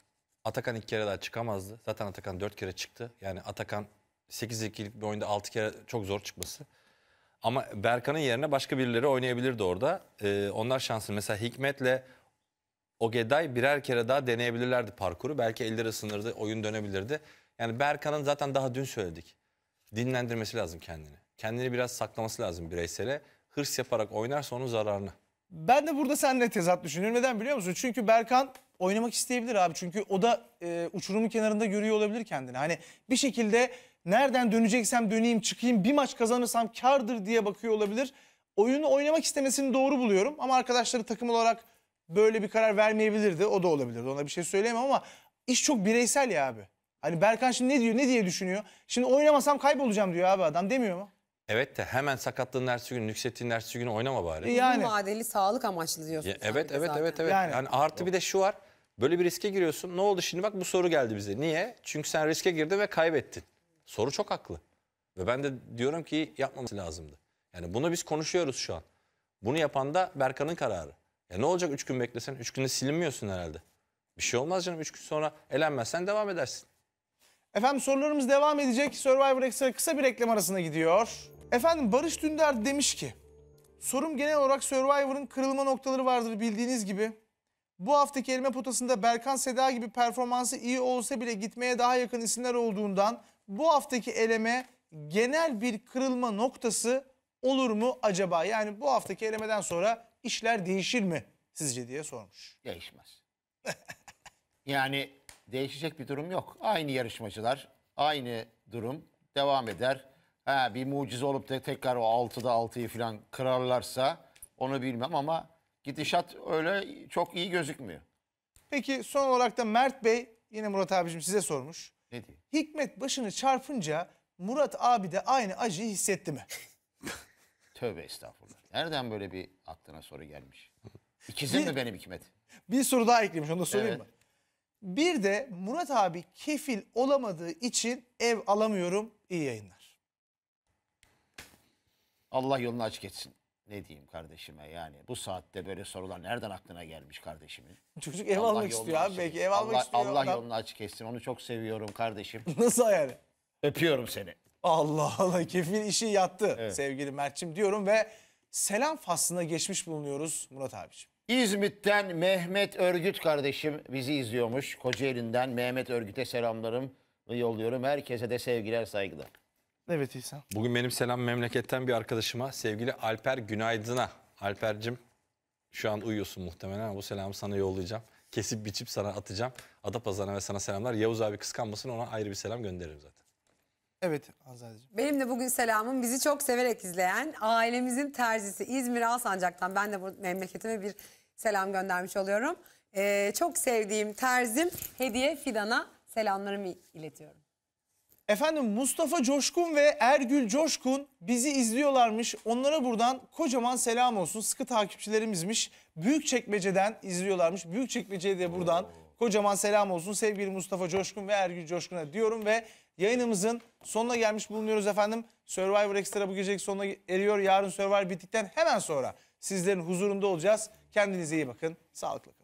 Atakan iki kere daha çıkamazdı. Zaten Atakan dört kere çıktı. Yani Atakan 8-2'lik bir oyunda altı kere çok zor çıkması. Ama Berkan'ın yerine başka birileri oynayabilirdi orada. Ee, onlar şanslı. Mesela Hikmet'le Ogeday birer kere daha deneyebilirlerdi parkuru. Belki 50 sınırdı, oyun dönebilirdi. Yani Berkan'ın zaten daha dün söyledik. Dinlendirmesi lazım kendini. Kendini biraz saklaması lazım bireysele. Hırs yaparak oynarsa onun zararını. Ben de burada seninle tezat düşünüyorum. Neden biliyor musun? Çünkü Berkan oynamak isteyebilir abi. Çünkü o da e, uçurumun kenarında görüyor olabilir kendini. Hani bir şekilde nereden döneceksem döneyim çıkayım bir maç kazanırsam kardır diye bakıyor olabilir. Oyunu oynamak istemesini doğru buluyorum. Ama arkadaşları takım olarak böyle bir karar vermeyebilirdi. O da olabilirdi. Ona bir şey söyleyemem ama iş çok bireysel ya abi. Hani Berkan şimdi ne diyor, ne diye düşünüyor? Şimdi oynamasam kaybolacağım diyor abi adam demiyor mu? Evet de hemen sakatlığın ertesi günü, nüksettiğin ertesi günü oynama bari. E, yani. Uzun vadeli sağlık amaçlı diyorsun. Ya, sen evet, evet, evet, evet. Yani, yani artı bir de şu var. Böyle bir riske giriyorsun. Ne oldu şimdi bak bu soru geldi bize. Niye? Çünkü sen riske girdin ve kaybettin. Soru çok haklı. Ve ben de diyorum ki yapmaması lazımdı. Yani bunu biz konuşuyoruz şu an. Bunu yapan da Berkan'ın kararı. Ya ne olacak 3 gün beklesen? 3 günde silinmiyorsun herhalde. Bir şey olmaz canım 3 gün sonra elenmezsen devam edersin. Efendim sorularımız devam edecek. Survivor Extra kısa bir reklam arasına gidiyor. Efendim Barış Dündar demiş ki sorum genel olarak Survivor'ın kırılma noktaları vardır bildiğiniz gibi. Bu haftaki elime potasında Berkan Seda gibi performansı iyi olsa bile gitmeye daha yakın isimler olduğundan bu haftaki eleme genel bir kırılma noktası olur mu acaba? Yani bu haftaki elemeden sonra işler değişir mi sizce diye sormuş. Değişmez. *laughs* yani değişecek bir durum yok. Aynı yarışmacılar, aynı durum devam eder. Ha, bir mucize olup da tekrar o 6'da 6'yı falan kırarlarsa onu bilmem ama gidişat öyle çok iyi gözükmüyor. Peki son olarak da Mert Bey yine Murat abicim size sormuş. Ne diyor? Hikmet başını çarpınca Murat abi de aynı acıyı hissetti mi? Tövbe estağfurullah. Nereden böyle bir aklına soru gelmiş? İkizim mi benim Hikmet? Bir soru daha eklemiş onu da sorayım Evet. mı? Bir de Murat abi kefil olamadığı için ev alamıyorum İyi yayınlar. Allah yolunu açık etsin. Ne diyeyim kardeşime yani bu saatte böyle sorular nereden aklına gelmiş kardeşimin? Çocuk ev Allah almak istiyor abi belki ev almak Allah, istiyor. Allah adam. yolunu açık etsin onu çok seviyorum kardeşim. *laughs* Nasıl yani? Öpüyorum seni. Allah Allah kefil işi yattı Evet. sevgili Mert'ciğim diyorum ve selam faslına geçmiş bulunuyoruz Murat abiciğim. İzmit'ten Mehmet Örgüt kardeşim bizi izliyormuş. Kocaeli'nden Mehmet Örgüt'e selamlarım yolluyorum. Herkese de sevgiler saygılar. Evet İhsan. Bugün benim selam memleketten bir arkadaşıma sevgili Alper Günaydın'a. Alper'cim şu an uyuyorsun muhtemelen ama bu selamı sana yollayacağım. Kesip biçip sana atacağım. Adapazarı'na ve sana selamlar. Yavuz abi kıskanmasın ona ayrı bir selam gönderirim zaten. Evet Azadeciğim. Benim de bugün selamım bizi çok severek izleyen ailemizin terzisi İzmir Alsancak'tan ben de bu memleketime bir selam göndermiş oluyorum. Ee, çok sevdiğim terzim Hediye Fidan'a selamlarımı iletiyorum. Efendim Mustafa Coşkun ve Ergül Coşkun bizi izliyorlarmış. Onlara buradan kocaman selam olsun. Sıkı takipçilerimizmiş. Büyükçekmece'den izliyorlarmış. Büyükçekmece'ye de buradan kocaman selam olsun sevgili Mustafa Coşkun ve Ergül Coşkun'a diyorum ve Yayınımızın sonuna gelmiş bulunuyoruz efendim. Survivor Extra bu gecelik sonuna eriyor. Yarın Survivor bittikten hemen sonra sizlerin huzurunda olacağız. Kendinize iyi bakın. Sağlıklı.